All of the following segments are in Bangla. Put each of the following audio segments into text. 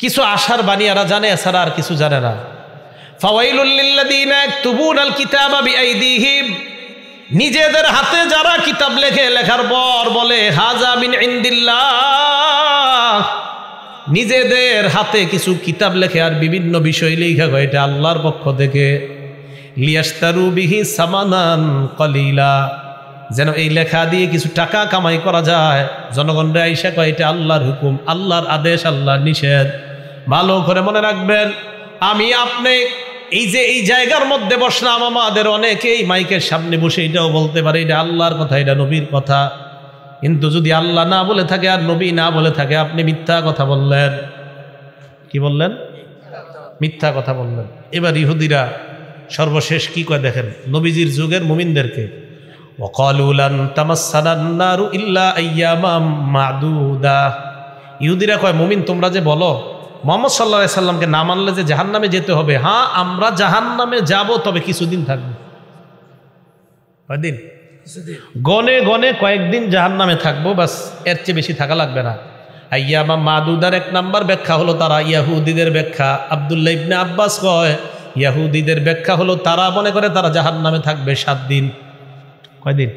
কিছু আশার বাণী এরা জানে এছাড়া আর কিছু জানে না নিজেদের হাতে যারা কিতাব লেখে লেখার পর বলে নিজেদের হাতে কিছু কিতাব লেখে আর বিভিন্ন বিষয় লেখা হয় এটা আল্লাহর পক্ষ থেকে লিয়াস্তারু বিহি সামানান কলিলা যেন এই লেখা দিয়ে কিছু টাকা কামাই করা যায় জনগণরা আইসা কয় এটা আল্লাহর হুকুম আল্লাহর আদেশ আল্লাহর নিষেধ ভালো করে মনে রাখবেন আমি আপনি এই যে এই জায়গার মধ্যে বসলাম আমাদের অনেকেই মাইকের সামনে বসে এটাও বলতে পারে এটা আল্লাহর কথা এটা নবীর কথা কিন্তু যদি আল্লাহ না বলে থাকে আর নবী না বলে থাকে আপনি মিথ্যা কথা বললেন কি বললেন মিথ্যা কথা বললেন এবার ইহুদিরা সর্বশেষ কি কয় দেখেন নবীজির যুগের মুমিনদেরকে وقالوا لن تمسنا النار الا اياما معدودا ইহুদিরা কয় মুমিন তোমরা যে বলো মোহাম্মদ সাল্লাহ সাল্লামকে না মানলে যে জাহান নামে যেতে হবে হ্যাঁ আমরা জাহান নামে যাবো তবে কিছুদিন থাকবো কয়দিন গনে গনে কয়েকদিন জাহান নামে থাকবো বাস এর চেয়ে বেশি থাকা লাগবে না আইয়ামা মাদুদার এক নাম্বার ব্যাখ্যা হলো তারা ইয়াহুদিদের ব্যাখ্যা আবদুল্লা ইবনে আব্বাস কয় ইয়াহুদিদের ব্যাখ্যা হলো তারা মনে করে তারা জাহান নামে থাকবে সাত দিন কয়দিন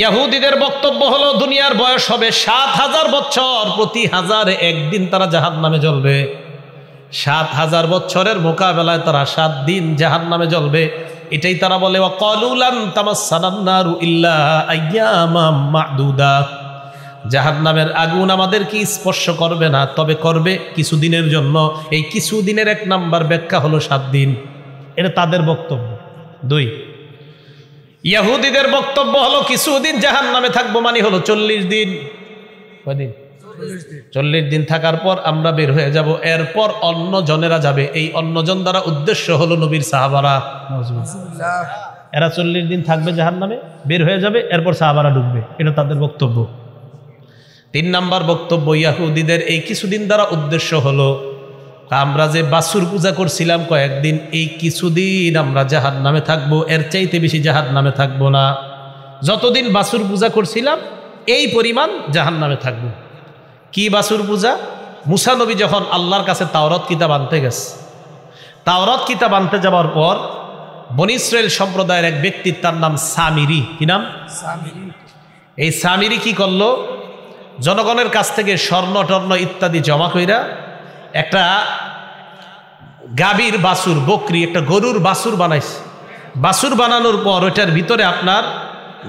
ইয়াহুদীদের বক্তব্য হলো দুনিয়ার বয়স হবে সাত হাজার বছর প্রতি হাজার একদিন তারা জাহান নামে জ্বলবে সাত হাজার বছরের মোকাবেলায় তারা সাত দিন জাহান নামে জ্বলবে এটাই তারা বলে জাহান নামের আগুন আমাদেরকে স্পর্শ করবে না তবে করবে কিছুদিনের জন্য এই কিছুদিনের এক নাম্বার ব্যাখ্যা হলো সাত দিন এটা তাদের বক্তব্য দুই ইয়াহুদিদের বক্তব্য হলো কিছুদিন জাহান নামে থাকবো মানে হলো চল্লিশ দিন কদিন চল্লিশ দিন থাকার পর আমরা বের হয়ে যাব এরপর অন্য জনেরা যাবে এই অন্যজন দ্বারা উদ্দেশ্য হলো নবীর সাহাবারা এরা চল্লিশ দিন থাকবে জাহান নামে বের হয়ে যাবে এরপর সাহাবারা ঢুকবে এটা তাদের বক্তব্য তিন নাম্বার বক্তব্য ইয়াহুদিদের এই কিছুদিন দ্বারা উদ্দেশ্য হলো আমরা যে বাসুর পূজা করছিলাম কয়েকদিন এই কিছুদিন আমরা জাহার নামে থাকবো এর চাইতে বেশি জাহার নামে থাকবো না যতদিন বাসুর পূজা করছিলাম এই পরিমাণ জাহান নামে থাকবো কি বাসুর পূজা মুসানবী যখন আল্লাহর কাছে তাওরত কিতাব আনতে গেছে তাওরত কিতাব আনতে যাওয়ার পর বনিসরায়েল সম্প্রদায়ের এক ব্যক্তির তার নাম সামিরি কি নাম এই সামিরি কি করলো জনগণের কাছ থেকে স্বর্ণ টর্ণ ইত্যাদি জমা কইরা একটা গাভীর বাসুর বকরি একটা গরুর বাসুর বানাইছে বাসুর বানানোর পর ওইটার ভিতরে আপনার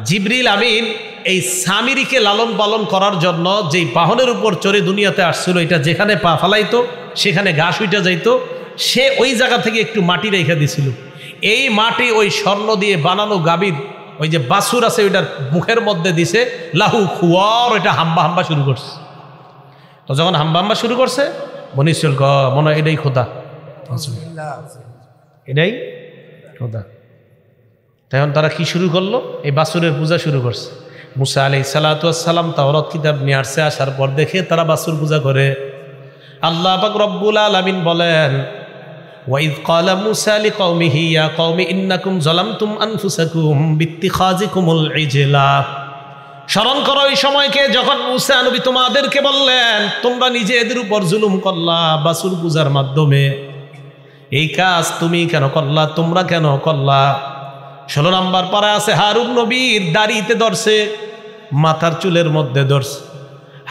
জিবরিল আমিন এই সামিরিকে লালন পালন করার জন্য যেই বাহনের উপর চড়ে দুনিয়াতে আসছিল এটা যেখানে পা ফালাইতো সেখানে ঘাস উইটা যাইতো সে ওই জায়গা থেকে একটু মাটি রেখে দিছিল এই মাটি ওই স্বর্ণ দিয়ে বানানো গাভীর ওই যে বাসুর আছে ওইটার মুখের মধ্যে দিছে লাহু খুয়ার ওইটা হাম্বা হাম্বা শুরু করছে তো যখন হাম্বা হাম্বা শুরু করছে বনিসুল গ মনে হয় এটাই খোদা আচ্ছা। এটাই খোদা তখন তারা কি শুরু করলো এই বাসুরের পূজা শুরু করছে মুসা আলি সালাতাম তাওরত কিতাব নিয়ে আসছে আসার পর দেখে তারা বাসুর পূজা করে আল্লাহ পাক রব্বুল আলমিন বলেন কলা মুসা وإذ قال موسى لقومه يا আনফুসাকুম إنكم খাজি أنفسكم এই জেলা স্মরণ করো ওই সময়কে যখন মুসা নবী তোমাদেরকে বললেন তোমরা নিজে এদের উপর জুলুম করলা বাসুর পূজার মাধ্যমে এই কাজ তুমি কেন করলা তোমরা কেন করলা ষোলো নম্বর পারা আছে হারুন নবীর দাড়িতে ধরছে মাথার চুলের মধ্যে ধরছে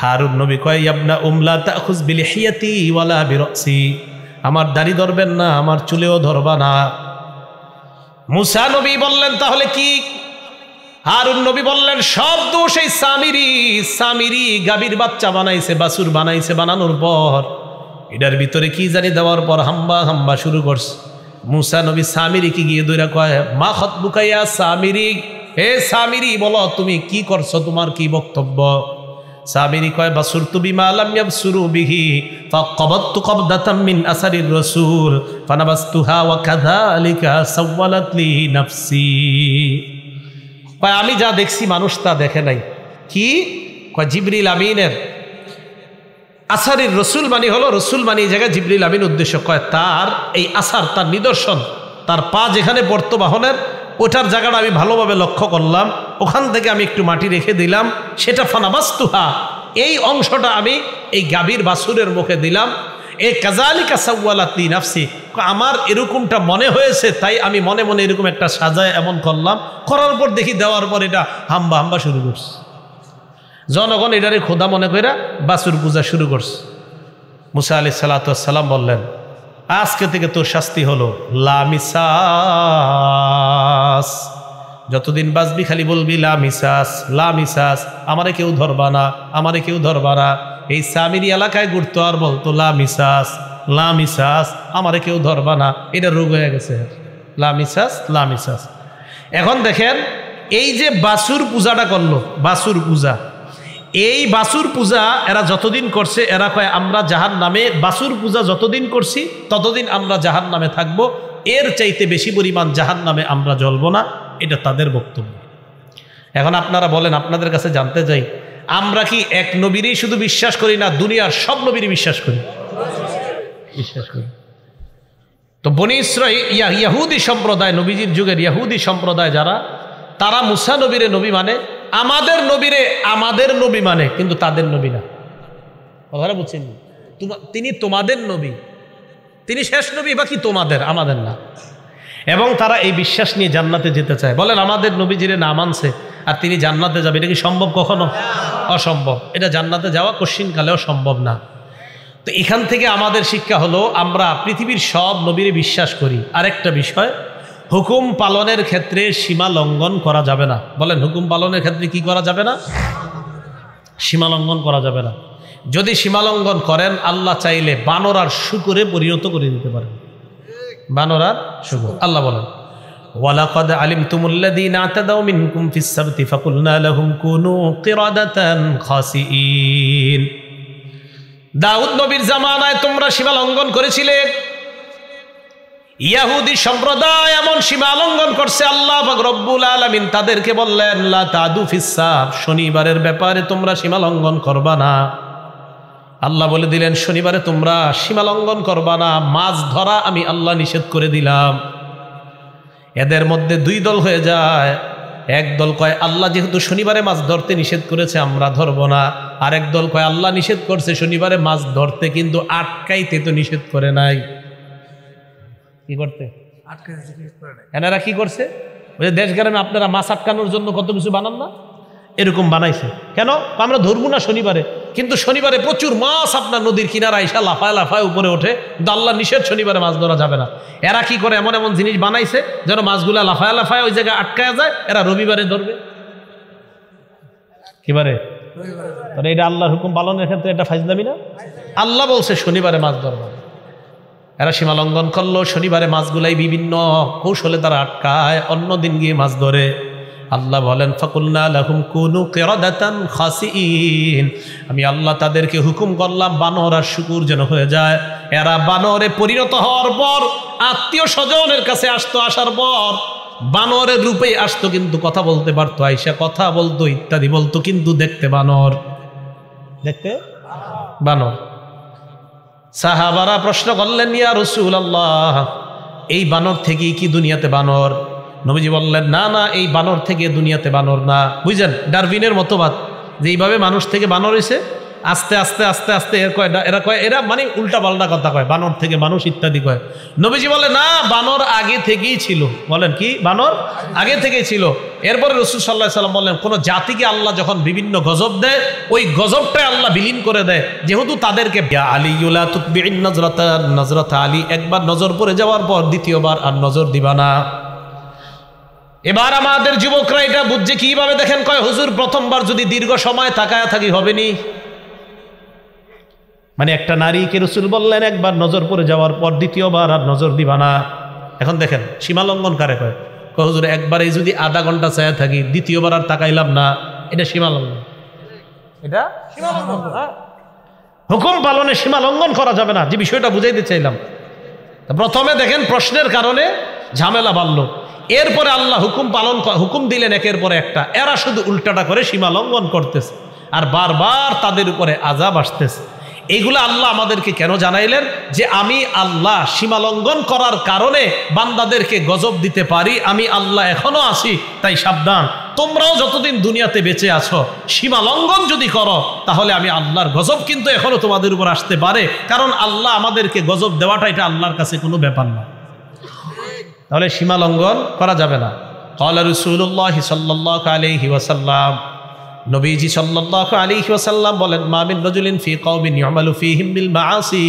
হারুন নবী কয় আপনা উমলা তা খুঁজবিলি হিয়াতি ওয়ালা বিরসি আমার দাড়ি ধরবেন না আমার চুলেও ধরবা না মুসা নবী বললেন তাহলে কি হারুন নবী বললেন সব দোষ এই সামিরি সামিরি গাবির বাচ্চা বানাইছে বাসুর বানাইছে বানানোর পর এটার ভিতরে কি জানি দেওয়ার পর হাম্বা হাম্বা শুরু করছে মুসা নবী সামিরি কি গিয়ে দৈরা কয় মা খত বুকাইয়া সামিরি হে সামিরি বলো তুমি কি করছো তোমার কি বক্তব্য সামিরি কয় বাসুর তুমি মালাম সুরু বিহি فقبضت قبضة من أثر الرسول فنبستها وكذلك سولت لي কয় আমি যা দেখছি মানুষ তা দেখে নাই কি কয় জিবরিল আমিনের আসারির রসুল মানি হলো রসুল মানি এই জায়গায় জিবরিল আমিন উদ্দেশ্য কয় তার এই আসার তার নিদর্শন তার পা যেখানে পড়তো বাহনের ওটার জায়গাটা আমি ভালোভাবে লক্ষ্য করলাম ওখান থেকে আমি একটু মাটি রেখে দিলাম সেটা ফানাবাস্তুহা এই অংশটা আমি এই গাভীর বাসুরের মুখে দিলাম এ কাজালিকা সাউালাতি নাফসি আমার এরকমটা মনে হয়েছে তাই আমি মনে মনে এরকম একটা সাজায় এমন করলাম করার পর দেখি দেওয়ার পর এটা হাম্বা হাম্বা শুরু করছে জনগণ এটারে খোদা মনে করে বাসুর পূজা শুরু করছে মুসা আলি সালাতাম বললেন আজকে থেকে তোর শাস্তি হলো লামিসাস যতদিন বাঁচবি খালি বলবি লামিসাস লামিসাস আমারে কেউ ধরবা না আমারে কেউ ধরবা না এই সামিরি এলাকায় ঘুরতো আর বলতো লামিসাস লামিসাস আমারে কেউ ধরবা না এটা রোগ হয়ে গেছে লামিসাস লামিসাস এখন দেখেন এই যে বাসুর পূজাটা করলো বাসুর পূজা এই বাসুর পূজা এরা যতদিন করছে এরা কয় আমরা জাহান নামে বাসুর পূজা যতদিন করছি ততদিন আমরা জাহান নামে থাকবো এর চাইতে বেশি পরিমাণ জাহান নামে আমরা জ্বলব না এটা তাদের বক্তব্য এখন আপনারা বলেন আপনাদের কাছে জানতে চাই আমরা কি এক নবীরই শুধু বিশ্বাস করি না দুনিয়ার সব নবীরই বিশ্বাস করি বিশ্বাস করি তো বনি ইয়াহুদি সম্প্রদায় নবীজির যুগের ইয়াহুদি সম্প্রদায় যারা তারা মুসা নবীরে নবী মানে আমাদের নবীরে আমাদের নবী মানে কিন্তু তাদের নবী না কথাটা বুঝছেন তিনি তোমাদের নবী তিনি শেষ নবী বাকি তোমাদের আমাদের না এবং তারা এই বিশ্বাস নিয়ে জান্নাতে যেতে চায় বলেন আমাদের নবীজিরে না মানছে আর তিনি জান্নাতে যাবে এটা কি সম্ভব কখনো অসম্ভব এটা জান্নাতে যাওয়া কশ্চিনকালেও সম্ভব না তো এখান থেকে আমাদের শিক্ষা হলো আমরা পৃথিবীর সব নবীরে বিশ্বাস করি আরেকটা বিষয় হুকুম পালনের ক্ষেত্রে সীমা লঙ্ঘন করা যাবে না বলেন হুকুম পালনের ক্ষেত্রে কি করা যাবে না সীমা লঙ্ঘন করা যাবে না যদি সীমা লঙ্ঘন করেন আল্লাহ চাইলে বানর আর শুকুরে পরিণত করে দিতে পারেন বানর আর শুকুর আল্লাহ বলেন ওয়ালাকাদ আলিম তুমুল্লাদিন আতাদাও মিনকুম ফিসাবতি ফাকুলনা লাহুম কুনু কিরাদাতান খাসিইন দাউদ নবীর জামানায় তোমরা সীমা লঙ্ঘন করেছিলে ইয়াহুদি সম্প্রদায় এমন সীমা লঙ্ঘন করছে আল্লাহ রব্বুল আলমিন তাদেরকে বললেন তাদু ফিসাব শনিবারের ব্যাপারে তোমরা সীমা লঙ্ঘন করবা না আল্লাহ বলে দিলেন শনিবারে তোমরা সীমা লঙ্ঘন করবা না মাছ ধরা আমি আল্লাহ নিষেধ করে দিলাম এদের মধ্যে দুই দল হয়ে যায় এক দল কয় আল্লাহ যেহেতু শনিবারে মাছ ধরতে নিষেধ করেছে আমরা ধরবো না এক দল কয় আল্লাহ নিষেধ করছে শনিবারে মাছ ধরতে কিন্তু আটকাইতে তো নিষেধ করে নাই কি করতে এনারা কি করছে ওই যে দেশ গ্রামে আপনারা মাছ আটকানোর জন্য কত কিছু বানান না এরকম বানাইছে কেন আমরা ধরবো না শনিবারে কিন্তু শনিবারে প্রচুর মাছ আপনার নদীর কিনারা এসে লাফায় লাফায় উপরে ওঠে দাল্লা আল্লাহ নিষেধ শনিবারে মাছ ধরা যাবে না এরা কি করে এমন এমন জিনিস বানাইছে যেন মাছগুলা লাফায় লাফায় ওই জায়গায় আটকায় যায় এরা রবিবারে ধরবে কিবারে মানে এটা আল্লাহর হুকুম পালনের ক্ষেত্রে এটা দাবি না আল্লাহ বলছে শনিবারে মাছ ধরবে এরা সীমা লঙ্ঘন করলো শনিবারে মাছগুলাই বিভিন্ন কৌশলে তারা আটকায় অন্য দিন গিয়ে মাছ ধরে আল্লাহ বলেন আমি আল্লাহ তাদেরকে হুকুম করলাম বানর আর শুকুর যেন হয়ে যায় এরা বানরে পরিণত হওয়ার পর আত্মীয় স্বজনের কাছে আসতো আসার পর বানরের রূপে আসতো কিন্তু কথা বলতে পারতো আইসা কথা বলতো ইত্যাদি বলতো কিন্তু দেখতে বানর দেখতে বানর সাহাবারা প্রশ্ন করলেন ইয়া রসুল আল্লাহ এই বানর থেকেই কি দুনিয়াতে বানর নবীজি বললেন না না এই বানর থেকে দুনিয়াতে বানর না বুঝলেন ডারবিনের মতবাদ যে এইভাবে মানুষ থেকে বানর এসে আস্তে আস্তে আস্তে আস্তে এর কয় এরা কয় এরা মানে উল্টা পাল্টা কথা কয় বানর থেকে মানুষ ইত্যাদি কয় নবীজি বলে না বানর আগে থেকেই ছিল বলেন কি বানর আগে থেকেই ছিল এরপরে রসুল সাল্লাহ সাল্লাম বললেন কোনো জাতিকে আল্লাহ যখন বিভিন্ন গজব দেয় ওই গজবটাই আল্লাহ বিলীন করে দেয় যেহেতু তাদেরকে আলী নজরত আলী একবার নজর পড়ে যাওয়ার পর দ্বিতীয়বার আর নজর দিবা না এবার আমাদের যুবকরা এটা বুঝছে কিভাবে দেখেন কয় হুজুর প্রথমবার যদি দীর্ঘ সময় তাকায়া থাকি হবে নি মানে একটা নারীকে রসুল বললেন একবার নজর পড়ে যাওয়ার পর দ্বিতীয়বার আর নজর দিবা না এখন দেখেন সীমালঙ্ঘন কারে কয় হুজুর একবারে যদি আধা ঘন্টা চায়া থাকি দ্বিতীয়বার আর তাকাইলাম না এটা সীমালঙ্ঘন এটা হুকুম পালনে সীমালঙ্ঘন করা যাবে না যে বিষয়টা বুঝাইতে চাইলাম প্রথমে দেখেন প্রশ্নের কারণে ঝামেলা বাড়লো এরপরে আল্লাহ হুকুম পালন হুকুম দিলেন একের পরে একটা এরা শুধু উল্টাটা করে সীমা লঙ্ঘন করতেছে আর বারবার তাদের উপরে আজাব আসতেছে এইগুলো আল্লাহ আমাদেরকে কেন জানাইলেন যে আমি আল্লাহ সীমালঙ্ঘন করার কারণে বান্দাদেরকে গজব দিতে পারি আমি আল্লাহ এখনো আসি তাই সাবধান তোমরাও যতদিন দুনিয়াতে বেঁচে আছো সীমালঙ্ঘন যদি করো তাহলে আমি আল্লাহর গজব কিন্তু এখনও তোমাদের উপর আসতে পারে কারণ আল্লাহ আমাদেরকে গজব দেওয়াটা এটা আল্লাহর কাছে কোনো ব্যাপার না তাহলে সীমা লঙ্ঘন করা যাবে না কলা রসুল্লাহ সাল্লাহ আলহি ওয়াসাল্লাম নবীজি সাল্লাহ আলহি ওয়াসাল্লাম বলেন মামিন নজুলিন ফি কৌমিন ইয়ামালু ফি হিমিল মাসি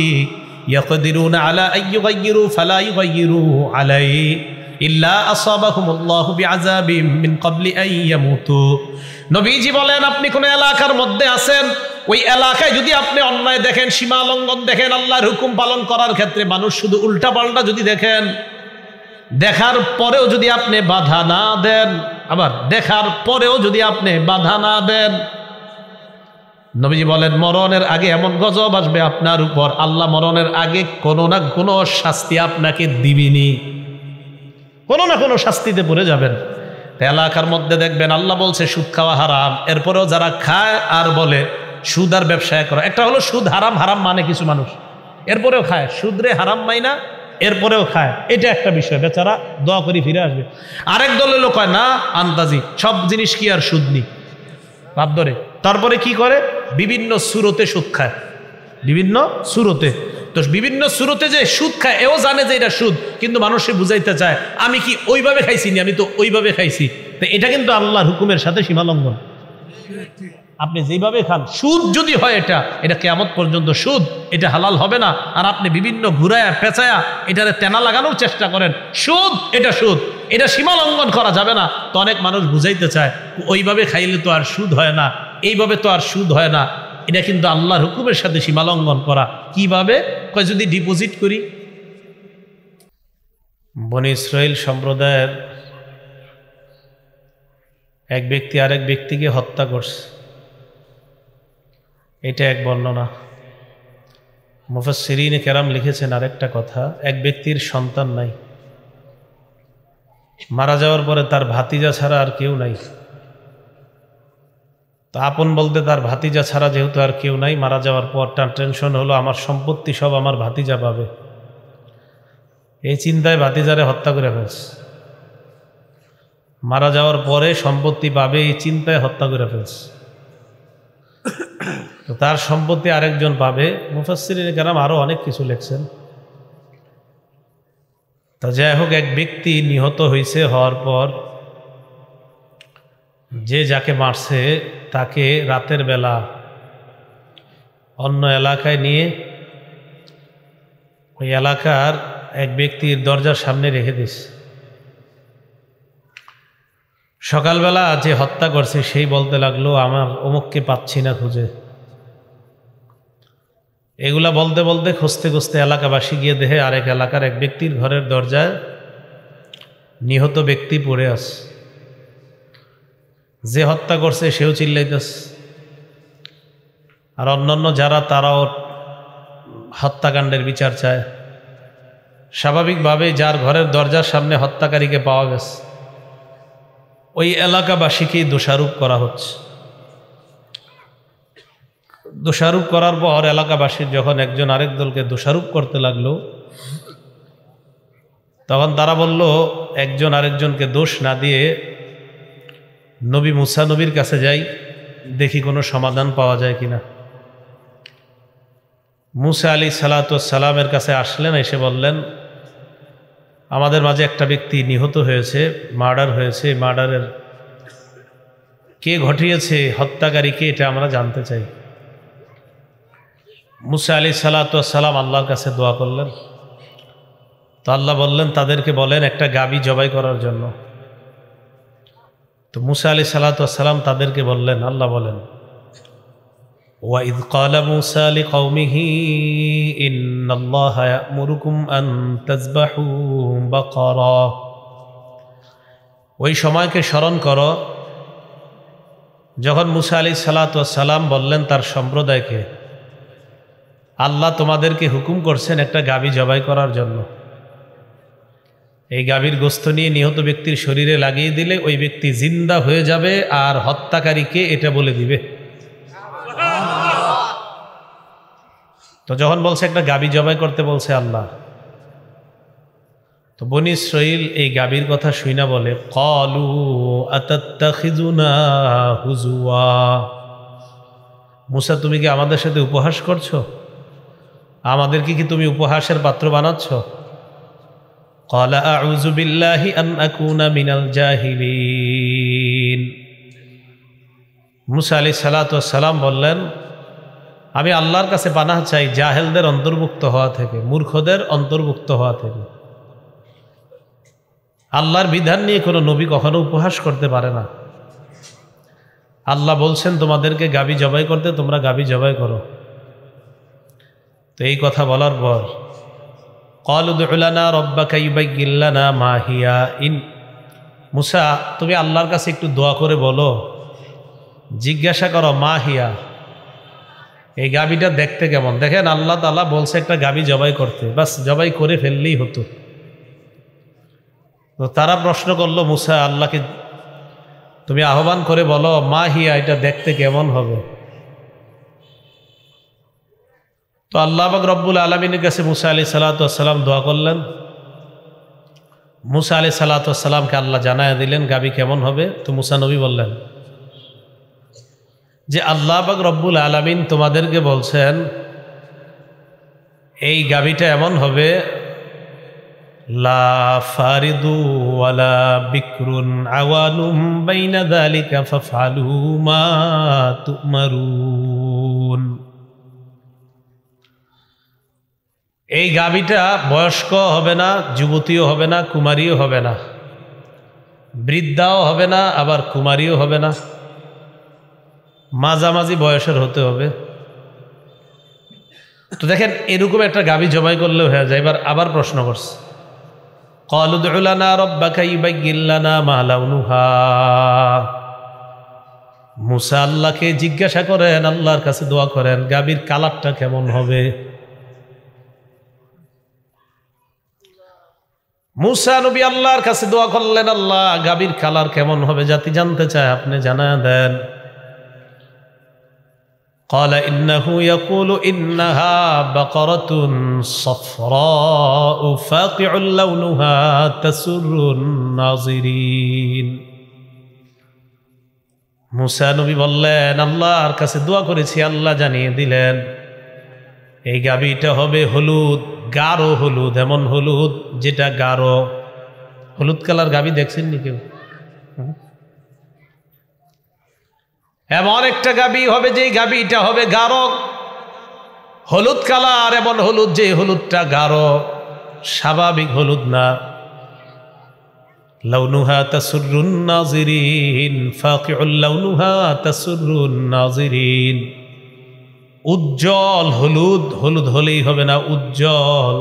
يقدرون على أن يغيروا فلا يغيروا عليه ইল্লা আসাবাহুম আল্লাহ বিআযাবিম মিন ক্বাবলি আন ইয়ামুতু নবীজি বলেন আপনি কোন এলাকার মধ্যে আছেন ওই এলাকায় যদি আপনি অন্যায় দেখেন সীমা লঙ্ঘন দেখেন আল্লাহর হুকুম পালন করার ক্ষেত্রে মানুষ শুধু উল্টা পাল্টা যদি দেখেন দেখার পরেও যদি আপনি বাধা না দেন আবার দেখার পরেও যদি আপনি বাধা না দেন নবীজি বলেন মরণের আগে এমন গজব আসবে আপনার উপর আল্লাহ মরণের আগে কোনো না কোনো শাস্তি আপনাকে দিবিনি কোনো না কোনো শাস্তিতে পড়ে যাবেন এলাকার মধ্যে দেখবেন আল্লাহ বলছে সুদ খাওয়া হারাম এরপরেও যারা খায় আর বলে সুদ আর ব্যবসায় করা একটা হলো সুদ হারাম হারাম মানে কিছু মানুষ এরপরেও খায় সুদরে হারাম মাইনা এরপরেও খায় এটা একটা বিষয় বেচারা দোয়া করি ফিরে আসবে আরেক দলের লোক হয় না আন্দাজি সব জিনিস কি আর সুদ নি ভাব ধরে তারপরে কি করে বিভিন্ন সুরতে সুদ খায় বিভিন্ন সুরতে তো বিভিন্ন সুরতে যে সুদ খায় এও জানে যে এটা সুদ কিন্তু মানুষে বুঝাইতে চায় আমি কি ওইভাবে খাইছি নি আমি তো ওইভাবে খাইছি তো এটা কিন্তু আল্লাহর হুকুমের সাথে সীমালঙ্ঘন আপনি যেভাবে খান সুদ যদি হয় এটা এটা কেমন পর্যন্ত সুদ এটা হালাল হবে না আর আপনি বিভিন্ন ঘুরায়া পেঁচায়া এটারে তেনা লাগানোর চেষ্টা করেন সুদ এটা সুদ এটা সীমা লঙ্ঘন করা যাবে না তো অনেক মানুষ বুঝাইতে চায় ওইভাবে খাইলে তো আর সুদ হয় না এইভাবে তো আর সুদ হয় না এটা কিন্তু আল্লাহর হুকুমের সাথে সীমা লঙ্ঘন করা কিভাবে কয় যদি ডিপোজিট করি বন ইসরায়েল সম্প্রদায়ের এক ব্যক্তি আরেক ব্যক্তিকে হত্যা করছে এটা এক বর্ণনা মুফাসিরিন কেরাম লিখেছেন আরেকটা কথা এক ব্যক্তির সন্তান নাই মারা যাওয়ার পরে তার ভাতিজা ছাড়া আর কেউ নাই তা আপন বলতে তার ভাতিজা ছাড়া যেহেতু আর কেউ নাই মারা যাওয়ার পর তার টেনশন হলো আমার সম্পত্তি সব আমার ভাতিজা পাবে এই চিন্তায় ভাতিজারে হত্যা করে ফেলছে মারা যাওয়ার পরে সম্পত্তি পাবে এই চিন্তায় হত্যা করে ফেলছে তো তার সম্পত্তি আরেকজন পাবে মুফাসির কেরাম আরও অনেক কিছু লেখছেন তা যাই হোক এক ব্যক্তি নিহত হয়েছে হওয়ার পর যে যাকে মারছে তাকে রাতের বেলা অন্য এলাকায় নিয়ে ওই এলাকার এক ব্যক্তির দরজার সামনে রেখে দিছে সকালবেলা যে হত্যা করছে সেই বলতে লাগলো আমার অমুককে পাচ্ছি না খুঁজে এগুলা বলতে বলতে খুঁজতে খুঁজতে এলাকাবাসী গিয়ে দেহে আরেক এলাকার এক ব্যক্তির ঘরের দরজায় নিহত ব্যক্তি পড়ে আস যে হত্যা করছে সেও চিল্লাইতেস আর অন্যান্য যারা তারাও হত্যাকাণ্ডের বিচার চায় স্বাভাবিকভাবে যার ঘরের দরজার সামনে হত্যাকারীকে পাওয়া গেছে ওই এলাকাবাসীকেই দোষারোপ করা হচ্ছে দোষারোপ করার পর এলাকাবাসীর যখন একজন আরেক দলকে দোষারোপ করতে লাগলো তখন তারা বলল একজন আরেকজনকে দোষ না দিয়ে নবী মুসা নবীর কাছে যাই দেখি কোনো সমাধান পাওয়া যায় কিনা মুসা আলী সালাতামের কাছে আসলেন এসে বললেন আমাদের মাঝে একটা ব্যক্তি নিহত হয়েছে মার্ডার হয়েছে মার্ডারের কে ঘটিয়েছে হত্যাকারীকে এটা আমরা জানতে চাই মুসা আলী সালাতাম আল্লাহর কাছে দোয়া করলেন তো আল্লাহ বললেন তাদেরকে বলেন একটা গাবি জবাই করার জন্য তো মুসা আলী সালাতাম তাদেরকে বললেন আল্লাহ বলেন وإذ قال موسى لقومه إن الله يأمركم أن تذبحوا بقرا ওই সময়কে স্মরণ করো যখন মুসা আলি সালাম বললেন তার সম্প্রদায়কে আল্লাহ তোমাদেরকে হুকুম করছেন একটা গাবি জবাই করার জন্য এই গাভীর গোস্ত নিয়ে নিহত ব্যক্তির শরীরে লাগিয়ে দিলে ওই ব্যক্তি জিন্দা হয়ে যাবে আর হত্যাকারীকে এটা বলে দিবে তো যখন বলছে একটা গাবি জবাই করতে বলছে আল্লাহ তো বনি ইসরাইল এই গাবির কথা শুইনা বলে কলু হুজুয়া মুসা তুমি কি আমাদের সাথে উপহাস করছো আমাদেরকে কি তুমি উপহাসের পাত্র বানাচ্ছ কলা আউজুবিল্লাহি আন্নাকুনা মিনাল জাহিলিন মুসা আলি সালাত সালাম বললেন আমি আল্লাহর কাছে বানা চাই জাহেলদের অন্তর্ভুক্ত হওয়া থেকে মূর্খদের অন্তর্ভুক্ত হওয়া থেকে আল্লাহর বিধান নিয়ে কোনো নবী কখনো উপহাস করতে পারে না আল্লাহ বলছেন তোমাদেরকে গাবি জবাই করতে তোমরা গাবি জবাই করো তো এই কথা বলার পর রব্বা কাইবাই গিল্লানা মাহিয়া ইন মুসা তুমি আল্লাহর কাছে একটু দোয়া করে বলো জিজ্ঞাসা করো মাহিয়া এই গাবিটা দেখতে কেমন দেখেন আল্লাহ তালা বলছে একটা গাবি জবাই করতে বাস জবাই করে ফেললেই হতো তো তারা প্রশ্ন করলো মুসা আল্লাহকে তুমি আহ্বান করে বলো মা হিয়া এটা দেখতে কেমন হবে তো আল্লাহ রব্বুল আলমিনের কাছে মুসা আলি সালাতাম দোয়া করলেন মুসা আলি সালাতামকে আল্লাহ জানায় দিলেন গাবি কেমন হবে তো মুসা নবী বললেন যে আল্লাহ বাক রব্বুল আলমিন তোমাদেরকে বলছেন এই গাবিটা এমন হবে বিকরুন এই গাবিটা বয়স্ক হবে না যুবতীও হবে না কুমারীও হবে না বৃদ্ধাও হবে না আবার কুমারীও হবে না মাঝামাঝি বয়সের হতে হবে তো দেখেন এরকম একটা গাবি জমাই করলেও হয়ে যায় এবার আবার প্রশ্ন করছে মুসা আল্লাহকে জিজ্ঞাসা করেন আল্লাহর কাছে দোয়া করেন গাবির কালারটা কেমন হবে মুসা নবী আল্লাহর কাছে দোয়া করলেন আল্লাহ গাবির কালার কেমন হবে জাতি জানতে চায় আপনি জানা দেন قال إنه يقول إنها بقرة صفراء فاقع لونها تسر الناظرين মুসা নবী বললেন আল্লাহর কাছে দোয়া করেছি আল্লাহ জানিয়ে দিলেন এই গাবিটা হবে হলুদ গাঢ় হলুদ এমন হলুদ যেটা গাঢ় হলুদ কালার গাবি দেখছেন নি কেউ এমন একটা গাবি হবে যে গাবিটা হবে গারক হলুদ কালার এমন হলুদ যে হলুদটা গারক স্বাভাবিক হলুদ না লাউনুহা নাজিরিন লাউনুহা নাজিরিন উজ্জ্বল হলুদ হলুদ হলেই হবে না উজ্জ্বল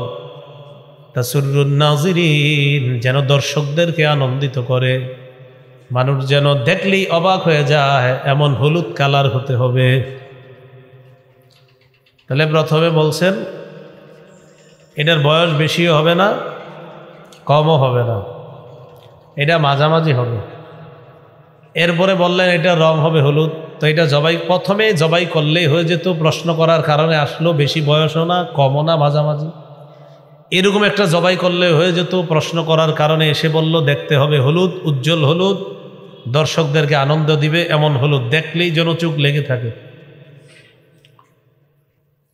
তাসুরুন নাজিরিন যেন দর্শকদেরকে আনন্দিত করে মানুষ যেন দেখলেই অবাক হয়ে যায় এমন হলুদ কালার হতে হবে তাহলে প্রথমে বলছেন এটার বয়স বেশিও হবে না কমও হবে না এটা মাঝামাঝি হবে এরপরে বললেন এটা রং হবে হলুদ তো এটা জবাই প্রথমে জবাই করলেই হয়ে যেত প্রশ্ন করার কারণে আসলো বেশি বয়সও না কমও না মাঝামাঝি এরকম একটা জবাই করলে হয়ে যেত প্রশ্ন করার কারণে এসে বলল দেখতে হবে হলুদ উজ্জ্বল হলুদ দর্শকদেরকে আনন্দ দিবে এমন হলো দেখলেই যেন চোখ লেগে থাকে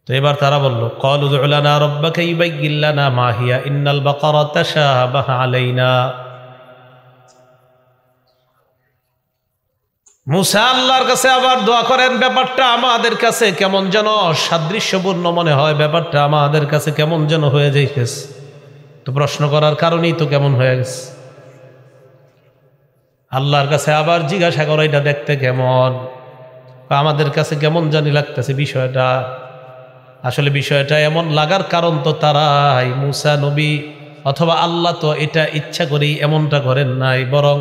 তো এবার তারা বলল কলুদুলানা রব্বাকে মাহিয়া ইন্নাল আলাইনা মুসা আল্লাহর কাছে আবার দোয়া করেন ব্যাপারটা আমাদের কাছে কেমন যেন সাদৃশ্যপূর্ণ মনে হয় ব্যাপারটা আমাদের কাছে কেমন যেন হয়ে যাইতেছে তো প্রশ্ন করার কারণেই তো কেমন হয়ে গেছে আল্লাহর কাছে আবার জিজ্ঞাসা করো এটা দেখতে কেমন আমাদের কাছে কেমন জানি লাগতেছে বিষয়টা আসলে বিষয়টা এমন লাগার কারণ তো তারাই মুসা নবী অথবা আল্লাহ তো এটা ইচ্ছা করেই এমনটা করেন নাই বরং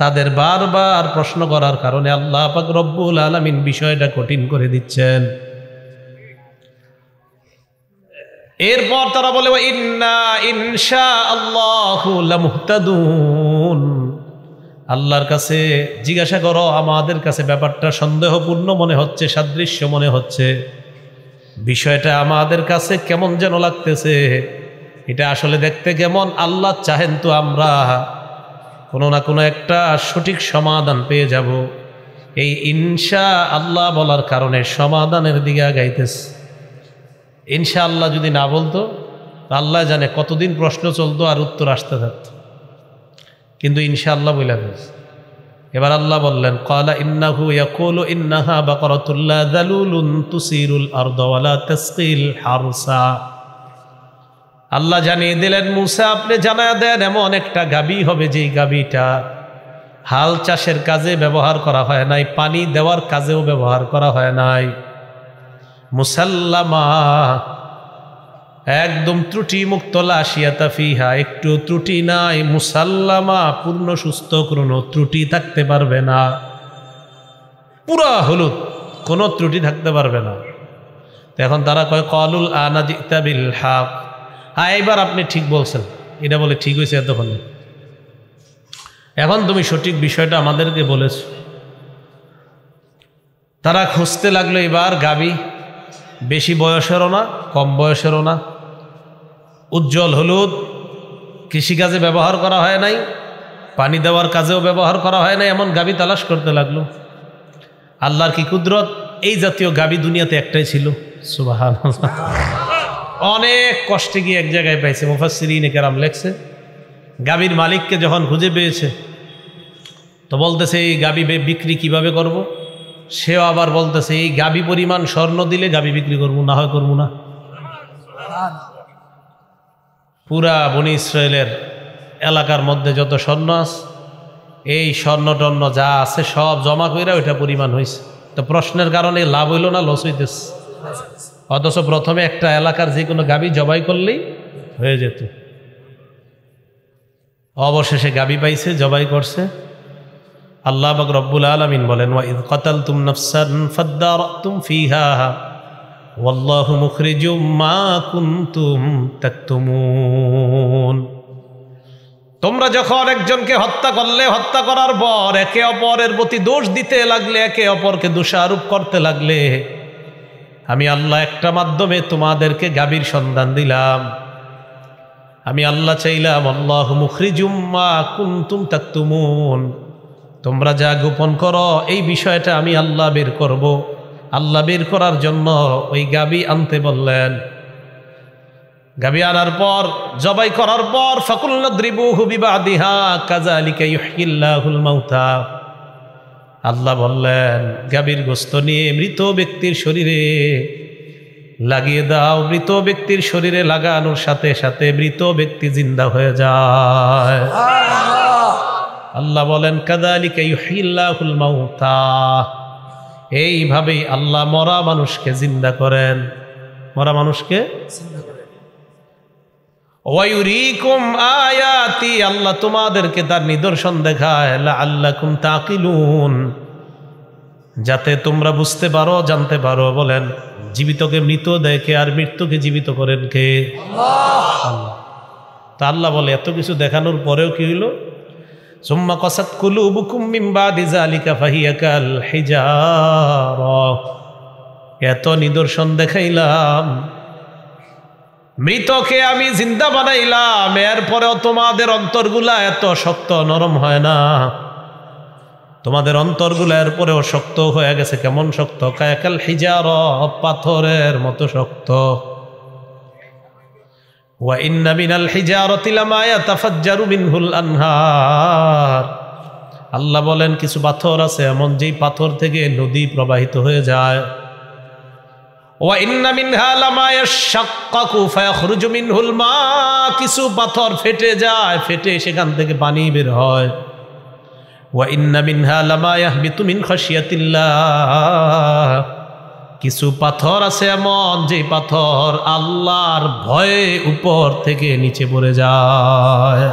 তাদের বারবার প্রশ্ন করার কারণে আল্লাহ পাক রব্বুল আলমিন বিষয়টা কঠিন করে দিচ্ছেন এরপর তারা বলে ইন্না ইনশা আল্লাহ আল্লাহর কাছে জিজ্ঞাসা করো আমাদের কাছে ব্যাপারটা সন্দেহপূর্ণ মনে হচ্ছে সাদৃশ্য মনে হচ্ছে বিষয়টা আমাদের কাছে কেমন যেন লাগতেছে এটা আসলে দেখতে কেমন আল্লাহ চাহেন তো আমরা কোনো না কোনো একটা সঠিক সমাধান পেয়ে যাব এই ইনশা আল্লাহ বলার কারণে সমাধানের দিকে আগাইতেছে ইনশা আল্লাহ যদি না বলতো আল্লাহ জানে কতদিন প্রশ্ন চলতো আর উত্তর আসতে থাকতো কিন্তু ইনশাআল্লাহ বলে ফেলছে এবার আল্লাহ বললেন কলা ইন্নাহু ইয়াকুলু ইন্নাহা বাকরাতুল্লা যালুলুন তুসিরুল আরদ লা তাসকিল হারসা আল্লাহ জানিয়ে দিলেন মুসা আপনি জানা দেন এমন একটা গাবি হবে যেই গাবিটা হাল চাষের কাজে ব্যবহার করা হয় নাই পানি দেওয়ার কাজেও ব্যবহার করা হয় নাই মুসাল্লামা একদম ত্রুটি মুক্ত লাশিয়াতা ফিহা একটু ত্রুটি নাই মুসাল্লামা পূর্ণ সুস্থ কোনো ত্রুটি থাকতে পারবে না পুরা হলুদ কোনো ত্রুটি থাকতে পারবে না এখন তারা কয় কলুল আনাদিতা বিল হাক হ্যাঁ এবার আপনি ঠিক বলছেন এটা বলে ঠিক হয়েছে এতক্ষণ এখন তুমি সঠিক বিষয়টা আমাদেরকে বলেছ তারা খুঁজতে লাগলো এবার গাবি বেশি বয়সেরও না কম বয়সেরও না উজ্জ্বল হলুদ কৃষিকাজে ব্যবহার করা হয় নাই পানি দেওয়ার কাজেও ব্যবহার করা হয় নাই এমন গাবি তালাশ করতে লাগলো আল্লাহর কি কুদরত এই জাতীয় গাবি দুনিয়াতে একটাই ছিল সুবাহান অনেক কষ্টে গিয়ে এক জায়গায় পাইছে মুফাসিরিনে কেরাম লেখছে গাবির মালিককে যখন খুঁজে পেয়েছে তো বলতেছে এই গাবি বিক্রি কিভাবে করব। সেও আবার বলতেছে এই গাবি পরিমাণ স্বর্ণ দিলে গাবি বিক্রি করবো না হয় করবো না পুরা বনি ইসরায়েলের এলাকার মধ্যে যত স্বর্ণ আছে এই স্বর্ণ টর্ণ যা আছে সব জমা কইরা ওইটা পরিমাণ হয়েছে তো প্রশ্নের কারণে লাভ হইল না লস হইতেছে অথচ প্রথমে একটা এলাকার যে কোনো গাবি জবাই করলেই হয়ে যেত অবশেষে গাবি পাইছে জবাই করছে আল্লাহ রব্বুল আলমিন বলেন ওয়াইদ কতাল তুম নফসান ফদ্দার তুম ফিহা তোমরা যখন একজনকে হত্যা করলে হত্যা করার পর একে অপরের প্রতি দোষ দিতে লাগলে একে অপরকে দোষারোপ করতে লাগলে আমি আল্লাহ একটা মাধ্যমে তোমাদেরকে গাভীর সন্ধান দিলাম আমি আল্লাহ চাইলাম আল্লাহ মুখরিজুম্মা কুন্তুম তাক্তুমুন তোমরা যা গোপন করো এই বিষয়টা আমি আল্লাহ বের করবো আল্লাহ বের করার জন্য ওই গাবি আনতে বললেন গাবি আনার পর জবাই করার পর দিহা কাজা মাউতা আল্লাহ বললেন গাবির গোস্ত নিয়ে মৃত ব্যক্তির শরীরে লাগিয়ে দাও মৃত ব্যক্তির শরীরে লাগানোর সাথে সাথে মৃত ব্যক্তি জিন্দা হয়ে যায় আল্লাহ বলেন কাদা আলিকা ইহিল্লাহুল মাউতা এইভাবেই আল্লাহ মরা মানুষকে জিন্দা করেন মরা মানুষকে আয়াতি আল্লাহ তোমাদেরকে তার নিদর্শন দেখায় আল্লাহ কুম তাকিলুন যাতে তোমরা বুঝতে পারো জানতে পারো বলেন জীবিতকে মৃত দেখে আর মৃত্যুকে জীবিত করেন কে আল্লাহ তা আল্লাহ বলে এত কিছু দেখানোর পরেও কি হইলো সুম্মা কসাত কুলুবুকুম এত নিদর্শন দেখাইলাম মৃতকে আমি জিন্দা বানাইলাম এরপরেও তোমাদের অন্তরগুলা এত শক্ত নরম হয় না তোমাদের অন্তরগুলা এরপরেও শক্ত হয়ে গেছে কেমন শক্ত কায়াকাল হিজার পাথরের মতো শক্ত আল্লাহ বলেন কিছু পাথর আছে এমন যেই পাথর থেকে নদী প্রবাহিত হয়ে যায় কিছু পাথর ফেটে যায় ফেটে সেখান থেকে পানি বের হয় ওয়া ইন্না মিনহা লামায়াহ বিতুমিন খাশিয়াতিল্লাহ কিছু পাথর আছে এমন যে পাথর আল্লাহর ভয়ে উপর থেকে নিচে পড়ে যায়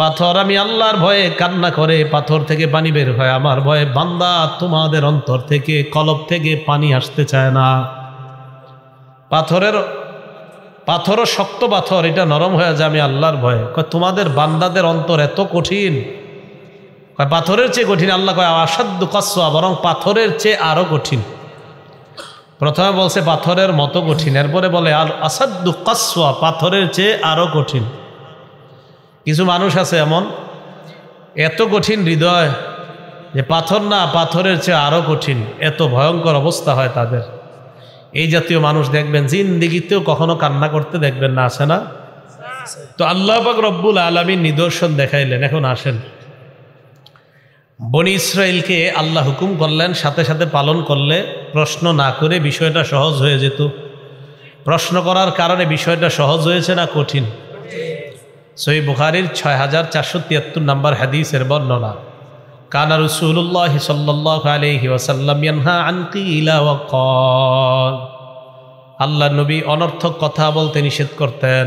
পাথর আমি আল্লাহর ভয়ে কান্না করে পাথর থেকে পানি বের হয় আমার ভয়ে বান্দা তোমাদের অন্তর থেকে কলব থেকে পানি আসতে চায় না পাথরের পাথরও শক্ত পাথর এটা নরম হয়ে যায় আমি আল্লাহর ভয়ে তোমাদের বান্দাদের অন্তর এত কঠিন কয় পাথরের চেয়ে কঠিন আল্লাহ কয় অসাধ্য কস্য বরং পাথরের চেয়ে আরও কঠিন প্রথমে বলছে পাথরের মতো কঠিন এরপরে বলে আর আসাদু কাসওয়া পাথরের চেয়ে আরও কঠিন কিছু মানুষ আছে এমন এত কঠিন হৃদয় যে পাথর না পাথরের চেয়ে আরও কঠিন এত ভয়ঙ্কর অবস্থা হয় তাদের এই জাতীয় মানুষ দেখবেন জিন্দিগিতেও কখনো কান্না করতে দেখবেন না আসে না তো আল্লাহবাক রব্বুল আলমীর নিদর্শন দেখাইলেন এখন আসেন বনি ইসরায়েলকে আল্লাহ হুকুম করলেন সাথে সাথে পালন করলে প্রশ্ন না করে বিষয়টা সহজ হয়ে যেত প্রশ্ন করার কারণে বিষয়টা সহজ হয়েছে না কঠিন সই বুখারির ছয় হাজার চারশো তিয়াত্তর নম্বর হাদিসের বর্ণনা কানা রসুল্লাহ সাল্লাহ আল্লাহ নবী অনর্থক কথা বলতে নিষেধ করতেন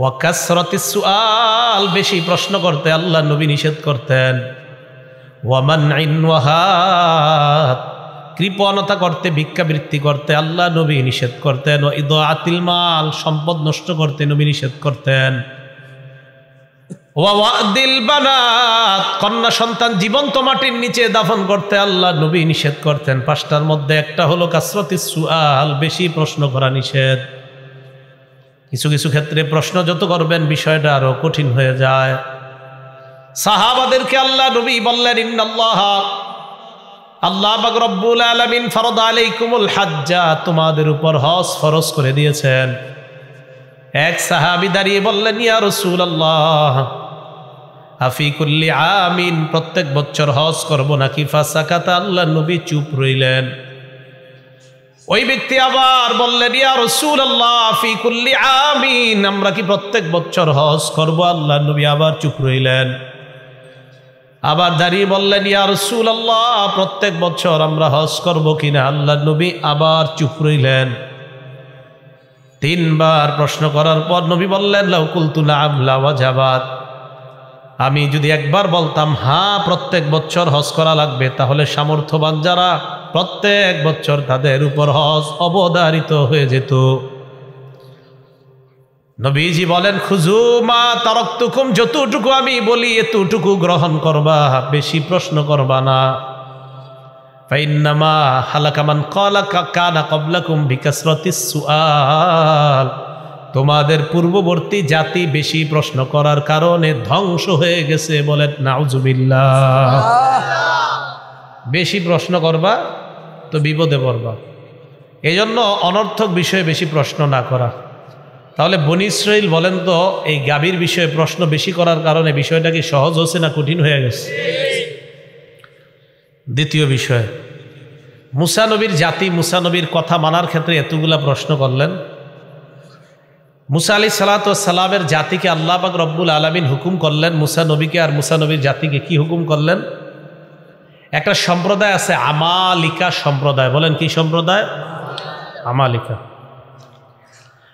ওয়াকাসরতিস আল বেশি প্রশ্ন করতে আল্লাহ নবী নিষেধ করতেন ওয়ামান আইন কৃপণতা করতে ভিক্ষাবৃত্তি করতে আল্লাহ নবী নিষেধ করতেন ইদ আতিল মাল সম্পদ নষ্ট করতে নবী নিষেধ করতেন কন্যা সন্তান জীবন্ত মাটির নিচে দাফন করতে আল্লাহ নবী নিষেধ করতেন পাঁচটার মধ্যে একটা হলো কাসরতি সুয়াল বেশি প্রশ্ন করা নিষেধ কিছু কিছু ক্ষেত্রে প্রশ্ন যত করবেন বিষয়টা আরও কঠিন হয়ে যায় সাহাবাদেরকে আল্লাহ নবী বললেন ইন্নাল্লাহ আল্লাহ বাক রব্বুল আলমিন ফরদ আলাইকুমুল হাজ্জা তোমাদের উপর হজ ফরস করে দিয়েছেন এক সাহাবি দাঁড়িয়ে বললেন ইয়া রসুল আল্লাহ আফিকুল্লি আমিন প্রত্যেক বছর হজ করব নাকি ফাঁসাকাতা আল্লাহ নবী চুপ রইলেন ওই ব্যক্তি আবার বললেন ইয়া রসুল আল্লাহ আফিকুল্লি আমিন আমরা কি প্রত্যেক বছর হজ করব আল্লাহ নবী আবার চুপ রইলেন আবার দাঁড়িয়ে বললেন ইয়া রসুল আল্লাহ প্রত্যেক বছর আমরা হজ করব কিনা আল্লাহ নবী আবার চুপ রইলেন তিনবার প্রশ্ন করার পর নবী বললেন লাউকুল তুলা আমলাওয়াজাবাদ আমি যদি একবার বলতাম হা প্রত্যেক বছর হজ করা লাগবে তাহলে সামর্থ্যবান যারা প্রত্যেক বছর তাদের উপর হজ অবধারিত হয়ে যেত নবীজি বলেন খুজু মা তারকতুকুম যতটুকু আমি বলি এতটুকু গ্রহণ করবা বেশি প্রশ্ন করবা না ফাইন্নামা হালাকামান কলা কানা কবলাকুম বিকাশরতি সুয়াল তোমাদের পূর্ববর্তী জাতি বেশি প্রশ্ন করার কারণে ধ্বংস হয়ে গেছে বলেন নাউজুবিল্লা বেশি প্রশ্ন করবা তো বিপদে পড়বা এজন্য অনর্থক বিষয়ে বেশি প্রশ্ন না করা তাহলে বনি ইসরাইল বলেন তো এই গাভীর বিষয়ে প্রশ্ন বেশি করার কারণে বিষয়টা কি সহজ হচ্ছে না কঠিন হয়ে গেছে দ্বিতীয় বিষয় মুসানবীর জাতি মুসানবীর কথা মানার ক্ষেত্রে এতগুলা প্রশ্ন করলেন মুসা আলি সালাত সালামের জাতিকে আল্লাহবাক রব্বুল আলমিন হুকুম করলেন মুসা নবীকে আর মুসা নবীর জাতিকে কি হুকুম করলেন একটা সম্প্রদায় আছে আমালিকা সম্প্রদায় বলেন কি সম্প্রদায় আমালিকা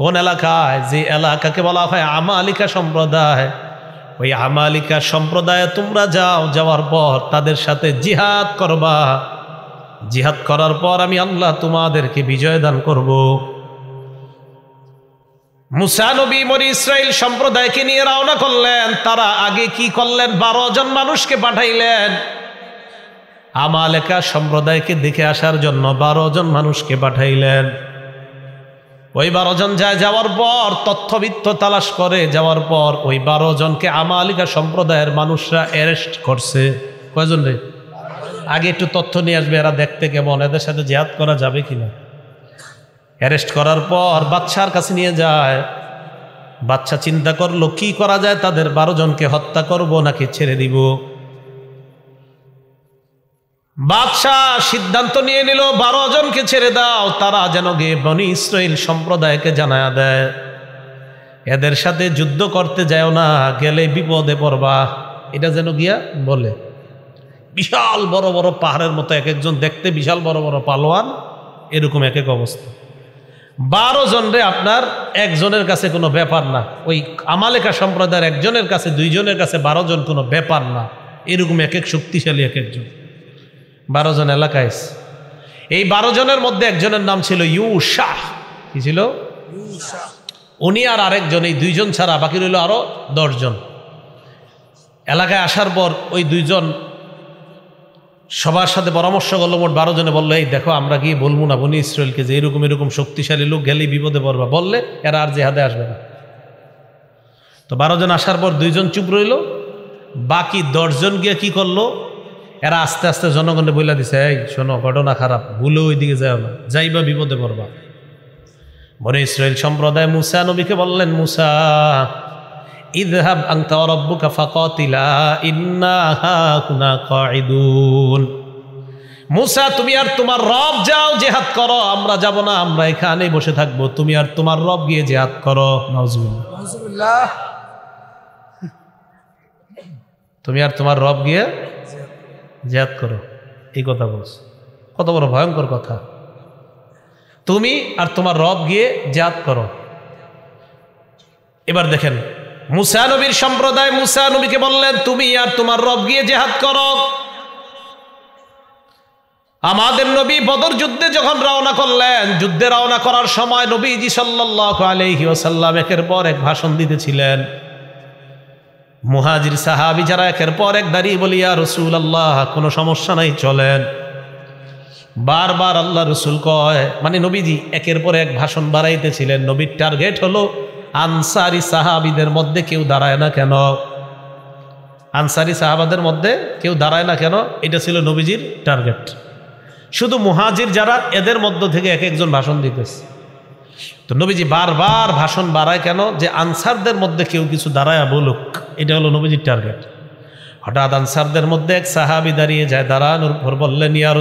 কোন এলাকায় যে এলাকাকে বলা হয় আমালিকা সম্প্রদায় ওই আমালিকা সম্প্রদায়ে তোমরা যাও যাওয়ার পর তাদের সাথে জিহাদ করবা জিহাদ করার পর আমি আল্লাহ তোমাদেরকে বিজয় দান করব মুসানবী মরি ইসরায়েল সম্প্রদায়কে নিয়ে রওনা করলেন তারা আগে কি করলেন বারো জন মানুষকে পাঠাইলেন আমালেকা সম্প্রদায়কে দেখে আসার জন্য বারো জন মানুষকে পাঠাইলেন ওই বারো জন যায় যাওয়ার পর তথ্যবিত্ত তালাশ করে যাওয়ার পর ওই বারো জনকে আমালিকা সম্প্রদায়ের মানুষরা অ্যারেস্ট করছে কয়জন রে আগে একটু তথ্য নিয়ে আসবে এরা দেখতে কেমন এদের সাথে জেহাদ করা যাবে কি না অ্যারেস্ট করার পর বাচ্চার কাছে নিয়ে যায় বাচ্চা চিন্তা করলো কি করা যায় তাদের বারো জনকে হত্যা করব নাকি ছেড়ে দিব বাদশাহ সিদ্ধান্ত নিয়ে নিল বারো জনকে ছেড়ে দাও তারা যেন গে বনি ইসরায়েল সম্প্রদায়কে জানায়া দেয় এদের সাথে যুদ্ধ করতে যায় না গেলে বিপদে পড়বা এটা যেন গিয়া বলে বিশাল বড় বড় পাহাড়ের মতো এক একজন দেখতে বিশাল বড় বড় পালোয়ান এরকম এক এক অবস্থা বারো জনরে আপনার একজনের কাছে কোনো ব্যাপার না ওই আমালেকা সম্প্রদায়ের একজনের কাছে দুইজনের কাছে বারো জন কোনো ব্যাপার না এরকম এক এক শক্তিশালী এক একজন বারো জন এলাকায় এই বারো জনের মধ্যে একজনের নাম ছিল ইউ শাহ কি ছিল উনি আর আরেকজন এই দুইজন ছাড়া বাকি রইল আরও দশজন এলাকায় আসার পর ওই দুইজন সবার সাথে পরামর্শ করলো মোট বারো জনে বললো এই দেখো আমরা গিয়ে বলবো না বনি ইসরায়েলকে যে এরকম এরকম শক্তিশালী লোক গেলেই বিপদে পড়বা বললে এরা আর জেহাদে আসবে না তো বারো জন আসার পর দুইজন চুপ রইল বাকি দশজন গিয়ে কি করলো এরা আস্তে আস্তে জনগণে বইলা দিছে এই শোনো ঘটনা খারাপ ভুলে ওই দিকে যাও না যাইবা বিপদে পড়বা বনে ইসরায়েল সম্প্রদায় মুসা নবীকে বললেন মুসা ইদহাব আংতা রব্বুকা ফাকাতিলা ইন্না হাকুনা কাইদুন মুসা তুমি আর তোমার রব যাও জেহাদ করো আমরা যাব না আমরা এখানে বসে থাকবো তুমি আর তোমার রব গিয়ে জেহাদ করো নজরুল্লাহ তুমি আর তোমার রব গিয়ে জেহাদ করো এই কথা বলছ কত বড় ভয়ঙ্কর কথা তুমি আর তোমার রব গিয়ে জেহাদ করো এবার দেখেন মুসানবীর সম্প্রদায় মুসানবীকে বললেন তুমি আর তোমার রব গিয়ে জেহাদ করো আমাদের নবী বদর যুদ্ধে যখন রওনা করলেন যুদ্ধে রওনা করার সময় নবীজি সাল্লাহ আলহিউসাল্লাম একের পর এক ভাষণ দিতেছিলেন মুহাজির সাহাবি যারা একের পর এক দাঁড়িয়ে বলিয়া রসুল আল্লাহ কোনো সমস্যা নাই চলেন বারবার আল্লাহ রসুল কয় মানে নবীজি একের পর এক ভাষণ বাড়াইতেছিলেন নবীর টার্গেট হলো আনসারি সাহাবিদের মধ্যে কেউ দাঁড়ায় না কেন আনসারি সাহাবাদের মধ্যে কেউ দাঁড়ায় না কেন এটা ছিল নবীজির টার্গেট শুধু মুহাজির যারা এদের মধ্য থেকে এক একজন ভাষণ দিতেছে তো নবীজি বারবার ভাষণ বাড়ায় কেন যে আনসারদের মধ্যে কেউ কিছু দাঁড়ায় বলুক এটা হলো নবীজির টার্গেট হঠাৎ আনসারদের মধ্যে এক সাহাবি দাঁড়িয়ে যায় দাঁড়ানোর পর বললেন ইয়ার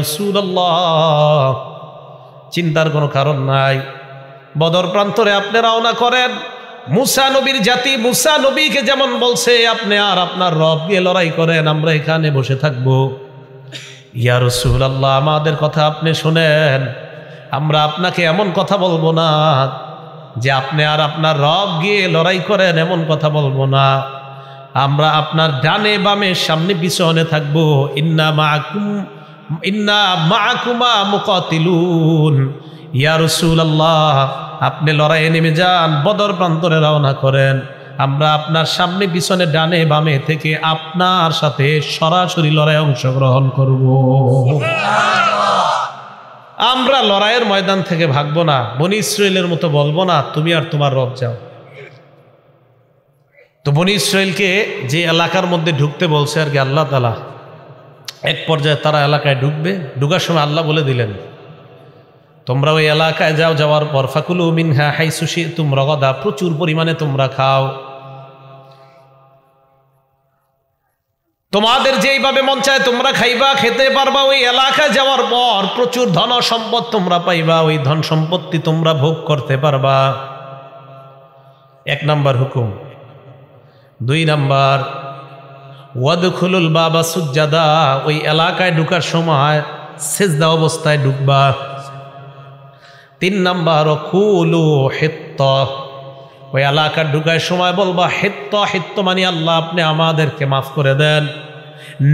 চিন্তার কোনো কারণ নাই বদর প্রান্তরে আপনি রওনা করেন মুসা নবীর জাতি মুসা নবীকে যেমন বলছে আপনি আর আপনার রব দিয়ে লড়াই করেন আমরা এখানে বসে থাকবো ইয়া আল্লাহ আমাদের কথা আপনি শোনেন আমরা আপনাকে এমন কথা বলবো না যে আপনি আর আপনার রব গিয়ে লড়াই করেন এমন কথা বলবো না আমরা আপনার ডানে বামে সামনে পিছনে থাকবো ইন্না মাকুম ইন্না মাকুমা মুকাতিলুন ইয়া রাসূলুল্লাহ আপনি লড়াইয়ে নেমে যান বদর প্রান্তরে রওনা করেন আমরা আপনার সামনে পিছনে ডানে বামে থেকে আপনার সাথে সরাসরি লড়াই অংশগ্রহণ করবো আমরা লড়াইয়ের ময়দান থেকে ভাগব না বনি ইসরায়েলের মতো বলবো না তুমি আর তোমার রব যাও তো বনি ইসরায়েলকে যে এলাকার মধ্যে ঢুকতে বলছে আর কি আল্লাহ তালা এক পর্যায়ে তারা এলাকায় ঢুকবে ঢুকার সময় আল্লাহ বলে দিলেন তোমরা ওই এলাকায় যাও যাওয়ার পর ফাকুলু মিনহা সুশি তুম রগদা প্রচুর পরিমাণে তোমরা খাও তোমাদের যেইভাবে মন চায় তোমরা খাইবা খেতে পারবা ওই এলাকা যাওয়ার পর প্রচুর ধন সম্পদ তোমরা পাইবা ওই ধন সম্পত্তি তোমরা ভোগ করতে পারবা এক নাম্বার হুকুম দুই নাম্বার ওয়াদুখুলুল বাবা সুজাদা ওই এলাকায় ঢুকার সময় সেজদা অবস্থায় ঢুকবা তিন নাম্বার অকুলু হেত্ত ওই এলাকার ঢুকায় সময় বলবা হেত্ত হেত্ত মানি আল্লাহ আপনি আমাদেরকে মাফ করে দেন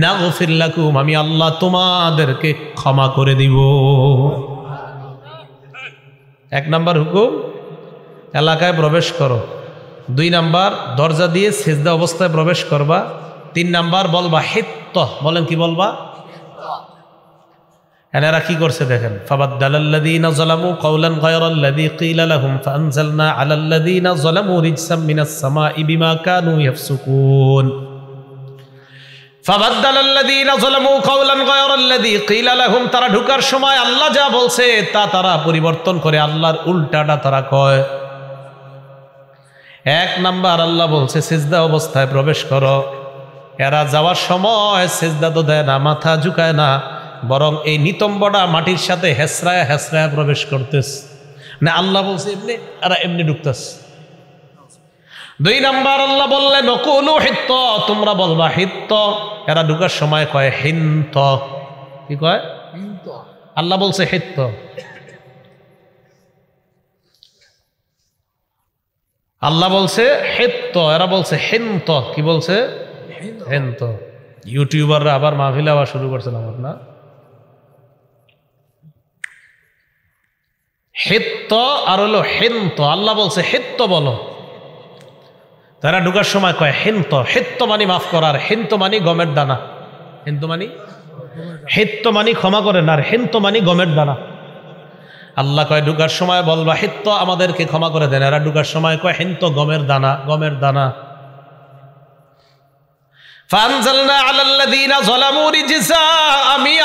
নাগফিল্লাকুম আমি আল্লাহ তোমাদেরকে ক্ষমা করে দিব এক নাম্বার হুকুম এলাকায় প্রবেশ করো দুই নাম্বার দরজা দিয়ে সেজদা অবস্থায় প্রবেশ করবা তিন নাম্বার বলবা হেত্ত বলেন কি বলবা এনারা কি করছে দেখেন ফাবাদ্দালাল্লাযীনা তারা ঢুকার সময় আল্লাহ যা বলছে তা তারা পরিবর্তন করে আল্লাহর উল্টাটা তারা কয় এক নাম্বার আল্লাহ বলছে সিজদা অবস্থায় প্রবেশ করো এরা যাওয়ার সময় সিজদা তো দেয় না মাথা ঝুকায় না বরং এই নিতম্বটা মাটির সাথে হেসরায় হেসরায় প্রবেশ করতেস না মানে আল্লাহ বলছে এমনি আর এমনি ঢুকতেস দুই নাম্বার আল্লাহ বললে অকুলু হিত্ত তোমরা বলবা হিত্ত এরা ঢুকার সময় কয় হিন্ত কি কয় আল্লাহ বলছে হিত্ত আল্লাহ বলছে হেত্ত এরা বলছে হেন্ত কি বলছে হেন্ত ইউটিউবাররা আবার মাহফিলে আবার শুরু আমার আপনার হেত্ত আর হলো হেন্ত আল্লাহ বলছে হেত্ত বলো তারা ঢুকার সময় কয় হেন্ত হেত্ত মানি মাফ করার হেন্ত মানি গমের দানা হেন্ত মানি হেত্ত মানি ক্ষমা করেন আর হেন্ত মানি গমের দানা আল্লাহ কয় ঢুকার সময় বলবা হেত্ত আমাদেরকে ক্ষমা করে দেন এরা ঢুকার সময় কয় হেন্ত গমের দানা গমের দানা আমি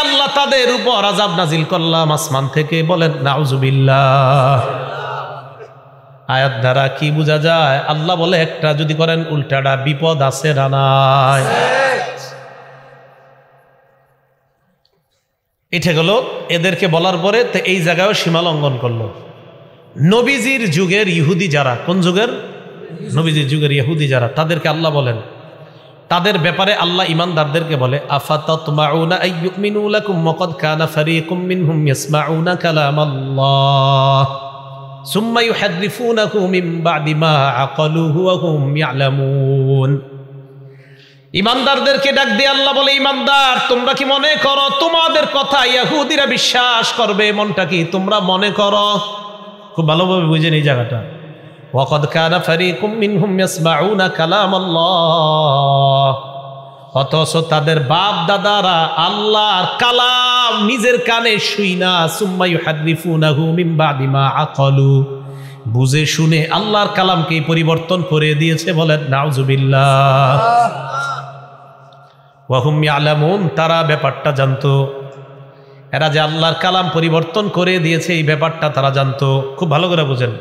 আল্লাহ তাদের উপর আজাব নাজিল করলাম আসমান থেকে বলেন নাউজুবিল্লাহ আয়াত দ্বারা কি বোঝা যায় আল্লাহ বলে একটা যদি করেন উল্টাটা বিপদ আছে রানায় এটা গেল এদেরকে বলার পরে এই জায়গায় সীমা লঙ্ঘন করলো নবীজির যুগের ইহুদি যারা কোন যুগের নবীজির যুগের ইহুদি যারা তাদেরকে আল্লাহ বলেন তাদের ব্যাপারে আল্লাহ ইমানদারদেরকে বলে ইমানদারদেরকে ডাক দিয়ে আল্লাহ বলে ইমানদার তোমরা কি মনে করো তোমাদের কথা ইয়াহুদিরা বিশ্বাস করবে মনটা কি তোমরা মনে করো খুব ভালোভাবে বুঝেন এই জায়গাটা وقد كان فريق منهم يسمعون كلام الله অথচ তাদের বাপ দাদারা আল্লাহর কালাম নিজের কানে শুই না সুম্মাই হাদিফুনাহু আকলু বুঝে শুনে আল্লাহর কালামকে পরিবর্তন করে দিয়েছে বলেন নাউজুবিল্লাহ ওয়াহুম আলামুন তারা ব্যাপারটা জানতো এরা যে আল্লাহর কালাম পরিবর্তন করে দিয়েছে এই ব্যাপারটা তারা জানতো খুব ভালো করে বোঝেন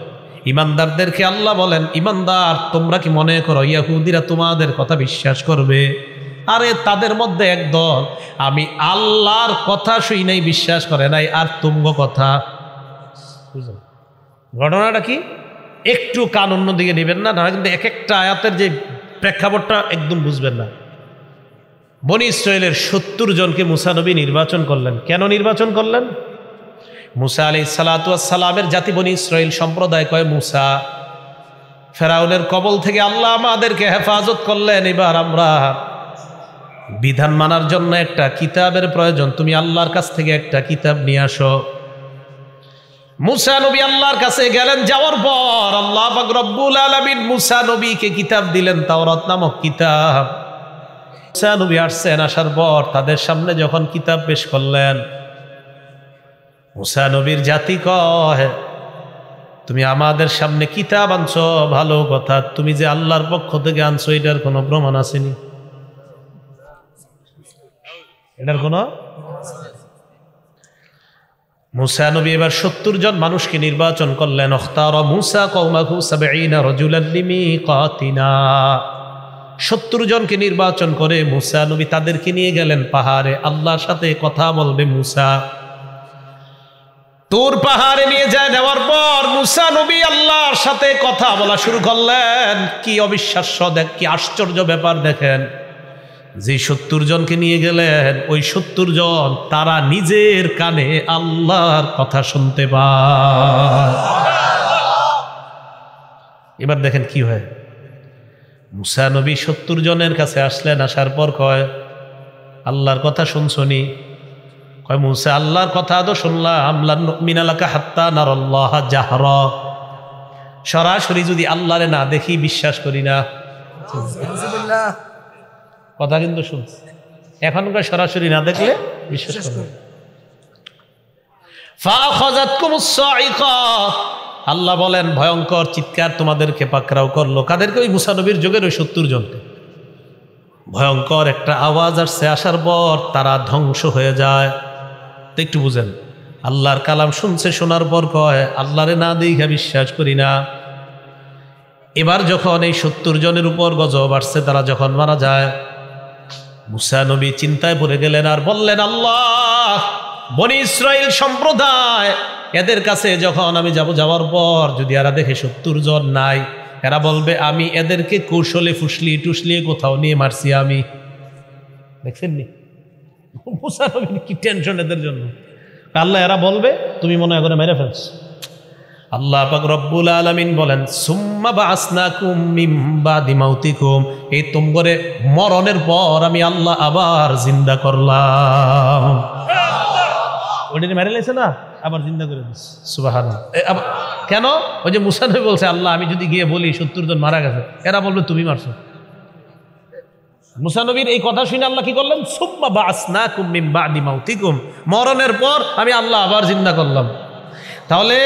ইমানদারদেরকে আল্লাহ বলেন ইমানদার তোমরা কি মনে করো ইয়াহুদিরা তোমাদের কথা বিশ্বাস করবে আরে তাদের মধ্যে একদল আমি আল্লাহর কথা শুই নাই বিশ্বাস করে নাই আর তুঙ্গ কথা ঘটনাটা কি একটু কান অন্য দিকে নেবেন না না কিন্তু এক একটা আয়াতের যে প্রেক্ষাপটটা একদম বুঝবেন না বনি ইসরায়েলের সত্তর জনকে মুসানবী নির্বাচন করলেন কেন নির্বাচন করলেন মুসা আলি সালাতামের জাতি বনি ইসরায়েল সম্প্রদায় কয় মুসা ফেরাউনের কবল থেকে আল্লাহ আমাদেরকে হেফাজত করলেন এবার আমরা বিধান মানার জন্য একটা কিতাবের প্রয়োজন তুমি আল্লাহর কাছ থেকে একটা কিতাব নিয়ে আসো মুসা নবী আল্লাহর কাছে গেলেন যাওয়ার পর আল্লাহ রব্বুল আলমিন মুসা নবীকে কিতাব দিলেন তাওরাত নামক কিতাব মুসা নবী আসছেন আসার পর তাদের সামনে যখন কিতাব পেশ করলেন মুসা নবীর জাতি কহে তুমি আমাদের সামনে কিতাব আনছো ভালো কথা তুমি যে আল্লাহর পক্ষ থেকে আনছো এটার কোনো প্রমাণ আসেনি এটার কোনো মুসা নবী এবার সত্তর জন মানুষকে নির্বাচন করলেন অখতার মুসা কৌমাঘু সাবেইনা সত্তর জনকে নির্বাচন করে মুসা নবী তাদেরকে নিয়ে গেলেন পাহাড়ে আল্লাহর সাথে কথা বলবে মুসা তোর পাহাড়ে নিয়ে যায় নেওয়ার পর মুসা নবী আল্লাহর সাথে কথা বলা শুরু করলেন কি অবিশ্বাস্য দেখ কি আশ্চর্য ব্যাপার দেখেন যে সত্তর জনকে নিয়ে গেলেন ওই সত্তর জন তারা নিজের কানে আল্লাহর কথা শুনতে এবার দেখেন কি হয় মুসা নবী সত্তর জনের কাছে আসলেন আসার পর কয় আল্লাহর কথা শুনছনি কয় মুসা আল্লাহর কথা তো শুনলাম মিনালাকা হাত্তা নারল্লাহ জাহর সরাসরি যদি আল্লাহরে না দেখি বিশ্বাস করি না কথা কিন্তু শুনছি এখনকার সরাসরি না দেখলে বিশ্বাস করবে আল্লাহ বলেন ভয়ঙ্কর চিৎকার তোমাদেরকে পাকরাও করলো কাদেরকে ওই মুসানবীর যুগের ওই সত্তর জনকে ভয়ঙ্কর একটা আওয়াজ আসছে আসার পর তারা ধ্বংস হয়ে যায় তো একটু বুঝেন আল্লাহর কালাম শুনছে শোনার পর কয় আল্লাহরে না দেখা বিশ্বাস করি না এবার যখন এই সত্তর জনের উপর গজব আসছে তারা যখন মারা যায় মুসা নবী চিন্তায় পড়ে গেলেন আর বললেন আল্লাহ বনি ইসরায়েল সম্প্রদায় এদের কাছে যখন আমি যাব যাওয়ার পর যদি এরা দেখে সত্তর জন নাই এরা বলবে আমি এদেরকে কৌশলে ফুসলি টুসলিয়ে কোথাও নিয়ে মারছি আমি দেখছেন নি মুসা কি টেনশন এদের জন্য আল্লাহ এরা বলবে তুমি মনে হয় মেরে ফেলছ আল্লাহ পাক রব্বুল আলমিন বলেন সুম্মা বা আসনা দিমাউতি কুম এই তুম করে মরণের পর আমি আল্লাহ আবার জিন্দা করলাম মেরে লেছে না আবার জিন্দা করে দিস সুবাহ কেন ওই যে মুসানবী বলছে আল্লাহ আমি যদি গিয়ে বলি সত্তর জন মারা গেছে এরা বলবে তুমি মারছো মুসানবীর এই কথা শুনে আল্লাহ কি করলেন সুম্মা বা আসনা কুম্মিম বা দিমাউতিকুম মরণের পর আমি আল্লাহ আবার জিন্দা করলাম তাহলে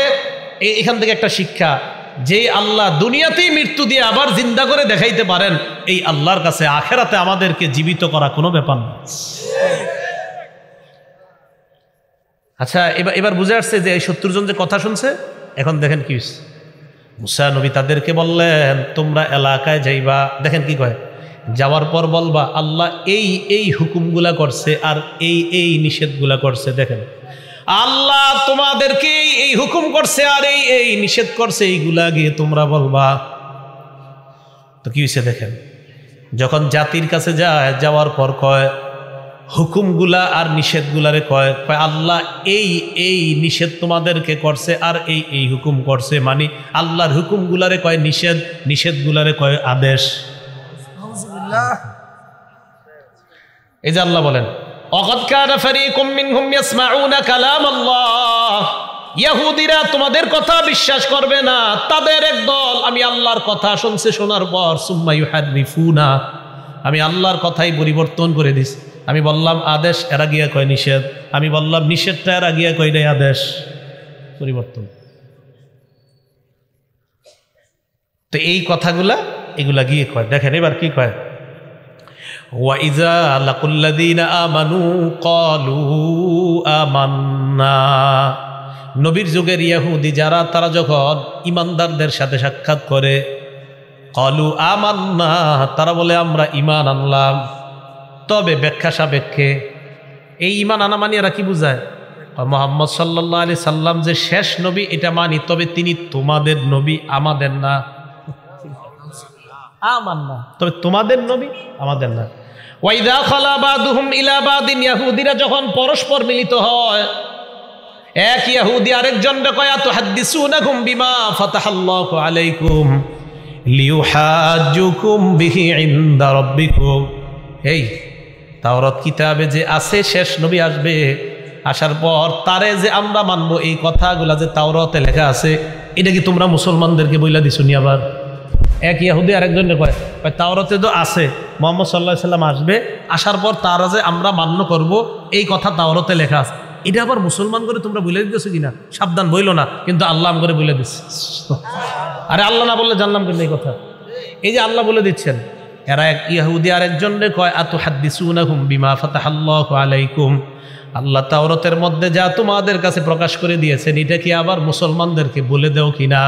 এখান থেকে একটা শিক্ষা যে আল্লাহ দুনিয়াতেই মৃত্যু দিয়ে আবার জিন্দা করে দেখাইতে পারেন এই আল্লাহর কাছে আখেরাতে আমাদেরকে জীবিত করা কোনো ব্যাপার না আচ্ছা এবার এবার বুঝে আসছে যে এই শত্রুজন যে কথা শুনছে এখন দেখেন কি মুসা নবী তাদেরকে বললেন তোমরা এলাকায় যাইবা দেখেন কি কয় যাওয়ার পর বলবা আল্লাহ এই এই হুকুমগুলা করছে আর এই এই নিষেধগুলা করছে দেখেন আল্লাহ তোমাদেরকে এই হুকুম করছে আর এই এই নিষেধ করছে এইগুলা গিয়ে তোমরা বলবা তো কি হয়েছে দেখেন যখন জাতির কাছে যায় যাওয়ার পর কয় হুকুমগুলা আর নিষেধগুলারে কয় কয় আল্লাহ এই এই নিষেধ তোমাদেরকে করছে আর এই এই হুকুম করছে মানে আল্লাহর হুকুমগুলারে কয় নিষেধ নিষেধগুলারে কয় আদেশ এই যে আল্লাহ বলেন তোমাদের কথা বিশ্বাস করবে না তাদের একদল আমি আল্লাহর কথা শুনছে শোনার পর সুম্মাইফুনা আমি আল্লাহর কথাই পরিবর্তন করে দিছি আমি বললাম আদেশ এরা গিয়া কয় নিষেধ আমি বললাম নিষেধটা এরা গিয়া কয় নাই আদেশ পরিবর্তন তো এই কথাগুলা এগুলা গিয়ে কয় দেখেন এবার কি কয় ওয়াইজা আমানু কলু আমান্না নবীর যুগের ইয়াহুদি যারা তারা যখন ইমানদারদের সাথে সাক্ষাৎ করে কলু আমান্না তারা বলে আমরা ইমান আনলাম তবে ব্যাখ্যা সাপেক্ষে এই ইমান আনা মানি এরা কি বুঝায় মোহাম্মদ সাল্লা আলি সাল্লাম যে শেষ নবী এটা মানি তবে তিনি তোমাদের নবী আমাদের না আমার না তবে তোমাদের নবী আমাদের না ওয়াইদা খালাবাদুহুম ইলাবাদিন ইয়াহুদিরা যখন পরস্পর মিলিত হয় এক ইয়াহুদি আরেকজন কয়া তো না ঘুম বিমা ফাতাহাল্লাহু আলাইকুম লিউহাজ্জুকুম বিহি ইনদা রাব্বিকুম এই তাওরাত কিতাবে যে আছে শেষ নবী আসবে আসার পর তারে যে আমরা মানবো এই কথাগুলা যে তাওরাতে লেখা আছে এটা কি তোমরা মুসলমানদেরকে বইলা দিছুনি আবার এক ইয়াহুদি আরেকজনে কয় তাওরাতে তো আছে মোহাম্মদ সাল্লাহ সাল্লাম আসবে আসার পর তারা যে আমরা মান্য করব এই কথা তাওরাতে লেখা আছে এটা আবার মুসলমান করে তোমরা বলে দিতেছো কিনা সাবধান বইল না কিন্তু আল্লাহ আম করে বলে দিচ্ছে আরে আল্লাহ না বললে জানলাম কিন্তু এই কথা এই যে আল্লাহ বলে দিচ্ছেন এরা এক ইয়াহুদি আরেকজনে কয় আত হাদ্দিসুনাহুম বিমা ফাতাহাল্লাহু আলাইকুম আল্লাহ তাওরতের মধ্যে যা তোমাদের কাছে প্রকাশ করে দিয়েছেন এটা কি আবার মুসলমানদেরকে বলে দেও কিনা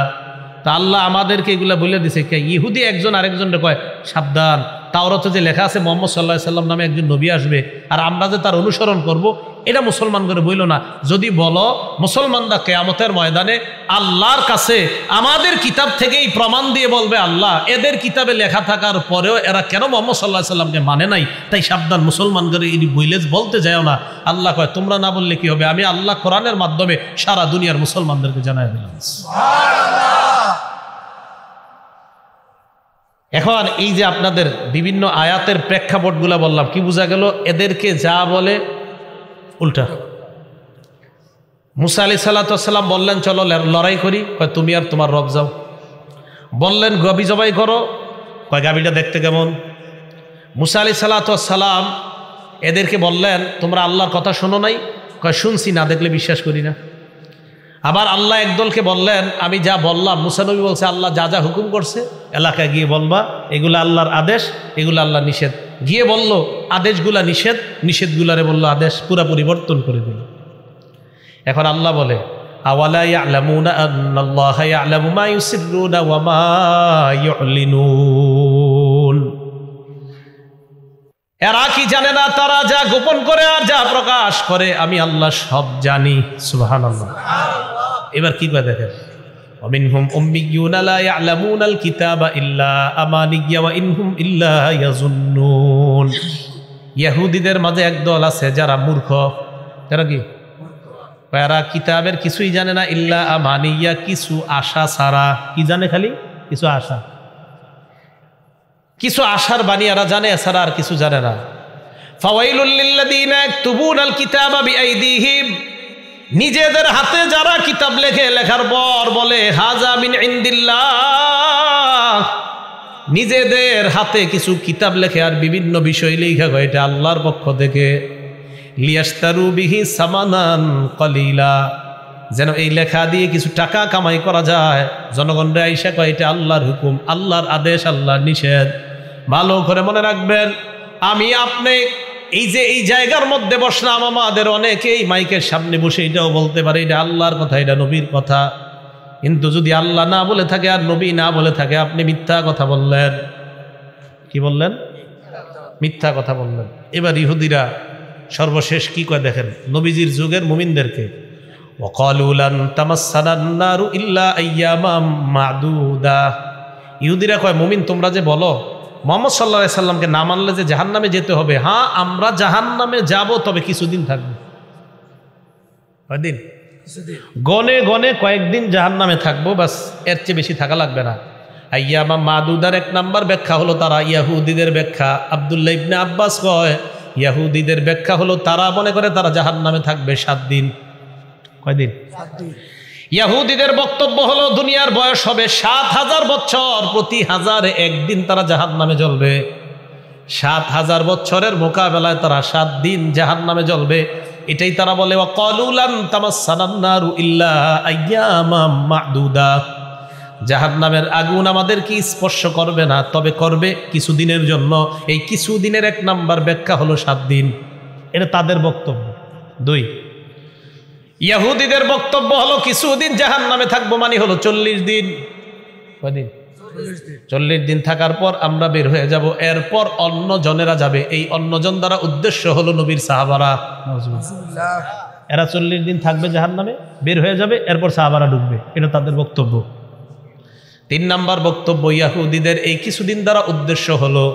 তা আল্লাহ আমাদেরকে এগুলা বলে দিছে কে ইহুদি একজন আরেকজনকে কয় সাবধান তাওরাতে যে লেখা আছে মোহাম্মদ সাল্লাহ সাল্লাম নামে একজন নবী আসবে আর আমরা যে তার অনুসরণ করব এটা মুসলমান করে বইল না যদি বলো মুসলমানরা কেয়ামতের ময়দানে আল্লাহর কাছে আমাদের কিতাব থেকেই প্রমাণ দিয়ে বলবে আল্লাহ এদের কিতাবে লেখা থাকার পরেও এরা কেন মোহাম্মদ সাল্লাহ সাল্লামকে মানে নাই তাই সাবধান মুসলমান করে ইনি বইলে বলতে যাও না আল্লাহ কয় তোমরা না বললে কি হবে আমি আল্লাহ কোরআনের মাধ্যমে সারা দুনিয়ার মুসলমানদেরকে জানাই দিলাম এখন এই যে আপনাদের বিভিন্ন আয়াতের প্রেক্ষাপটগুলো বললাম কি বোঝা গেল এদেরকে যা বলে উল্টা মুসা আলি সাল্লাম বললেন চলো লড়াই করি কয় তুমি আর তোমার রব যাও বললেন গবি জবাই করো কয় গাবিটা দেখতে কেমন মুসা আলি সাল্লাম এদেরকে বললেন তোমরা আল্লাহর কথা শোনো নাই কয় শুনছি না দেখলে বিশ্বাস করি না আবার আল্লাহ একদলকে বললেন আমি যা বললাম মুসানবী বলছে আল্লাহ যা যা হুকুম করছে এলাকায় গিয়ে বলবা এগুলো আল্লাহর আদেশ এগুলো আল্লাহ নিষেধ গিয়ে বলল আদেশগুলা নিষেধ নিষেধগুলারে বলল আদেশ পুরা পরিবর্তন করে দিল এখন আল্লাহ বলে এরা কি জানে না তারা যা গোপন করে আর যা প্রকাশ করে আমি আল্লাহ সব জানি সুবাহ এবার কি করে দেখেন ومنهم أميون لا يعلمون الكتاب إلا أماني وإنهم إلا يظنون ইয়াহুদিদের মাঝে একদল আছে যারা মূর্খ যারা কি এরা কিতাবের কিছুই জানে না ইল্লা আমানিয়া কিছু আশা সারা কি জানে খালি কিছু আশা কিছু আশার বাণী এরা জানে সারা আর কিছু জানে না ফাওয়াইলুল্লিল্লাদিনা তুবুন আল কিতাবা বিআইদিহিম নিজেদের হাতে যারা কিতাব লেখে লেখার পর বলে হাজা মিন নিজেদের হাতে কিছু কিতাব লেখে আর বিভিন্ন বিষয় লেখা হয় এটা আল্লাহর পক্ষ থেকে লিয়াস্তারুবিহি সামানান কলিলা যেন এই লেখা দিয়ে কিছু টাকা কামাই করা যায় জনগণ আইসা কয় এটা আল্লাহর হুকুম আল্লাহর আদেশ আল্লাহর নিষেধ ভালো করে মনে রাখবেন আমি আপনি এই যে এই জায়গার মধ্যে বসলাম আমাদের অনেকেই মাইকের সামনে বসে এটাও বলতে পারে এটা আল্লাহর কথা এটা নবীর কথা কিন্তু যদি আল্লাহ না বলে থাকে আর নবী না বলে থাকে আপনি মিথ্যা কথা বললেন কি বললেন মিথ্যা কথা বললেন এবার ইহুদিরা সর্বশেষ কি কয় দেখেন নবীজির যুগের মুমিনদেরকে ইহুদিরা কয় মুমিন তোমরা যে বলো মোহাম্মদ সাল্লা সাল্লামকে না মানলে যে জাহান নামে যেতে হবে হ্যাঁ আমরা জাহান নামে যাব তবে কিছুদিন থাকবো কয়দিন গনে গনে কয়েকদিন জাহান নামে থাকবো বাস এর চেয়ে বেশি থাকা লাগবে না আইয়ামা মাদুদার এক নাম্বার ব্যাখ্যা হলো তারা ইয়াহুদিদের ব্যাখ্যা আবদুল্লাহ ইবনে আব্বাস কয় ইয়াহুদিদের ব্যাখ্যা হলো তারা মনে করে তারা জাহান নামে থাকবে সাত দিন কয়দিন সাত দিন ইয়াহুদীদের বক্তব্য হলো দুনিয়ার বয়স হবে সাত হাজার বছর প্রতি হাজার একদিন তারা জাহাজ নামে জ্বলবে সাত হাজার বছরের মোকাবেলায় তারা সাত দিন জাহাজ নামে জ্বলবে এটাই তারা বলে জাহান নামের আগুন আমাদেরকে স্পর্শ করবে না তবে করবে কিছুদিনের জন্য এই কিছুদিনের এক নাম্বার ব্যাখ্যা হলো সাত দিন এটা তাদের বক্তব্য দুই ইয়াহুদিদের বক্তব্য হলো কিছুদিন জাহান নামে থাকবো মানে হলো চল্লিশ দিন কদিন চল্লিশ দিন থাকার পর আমরা বের হয়ে যাব এরপর অন্য জনেরা যাবে এই অন্যজন দ্বারা উদ্দেশ্য হলো নবীর সাহাবারা এরা চল্লিশ দিন থাকবে জাহান নামে বের হয়ে যাবে এরপর সাহাবারা ডুববে এটা তাদের বক্তব্য তিন নাম্বার বক্তব্য ইয়াহুদিদের এই কিছুদিন দ্বারা উদ্দেশ্য হলো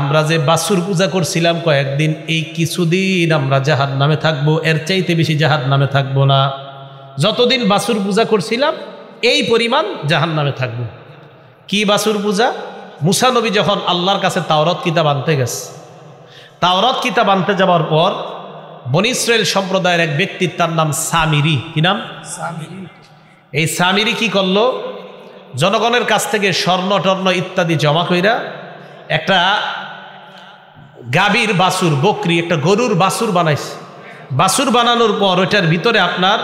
আমরা যে বাসুর পূজা করছিলাম কয়েকদিন এই কিছুদিন আমরা জাহার নামে থাকবো এর চাইতে বেশি জাহার নামে থাকবো না যতদিন বাসুর পূজা করছিলাম এই পরিমাণ জাহান নামে থাকবো কি বাসুর পূজা মুসানবী যখন আল্লাহর কাছে তাওরত কিতাব আনতে গেছে তাওরত কিতাব আনতে যাওয়ার পর বনিসরায়েল সম্প্রদায়ের এক ব্যক্তির তার নাম সামিরি কি নাম এই সামিরি কি করলো জনগণের কাছ থেকে স্বর্ণ টর্ণ ইত্যাদি জমা কইরা একটা গাভীর বাসুর বকরি একটা গরুর বাসুর বানাইছে বাসুর বানানোর পর ওইটার ভিতরে আপনার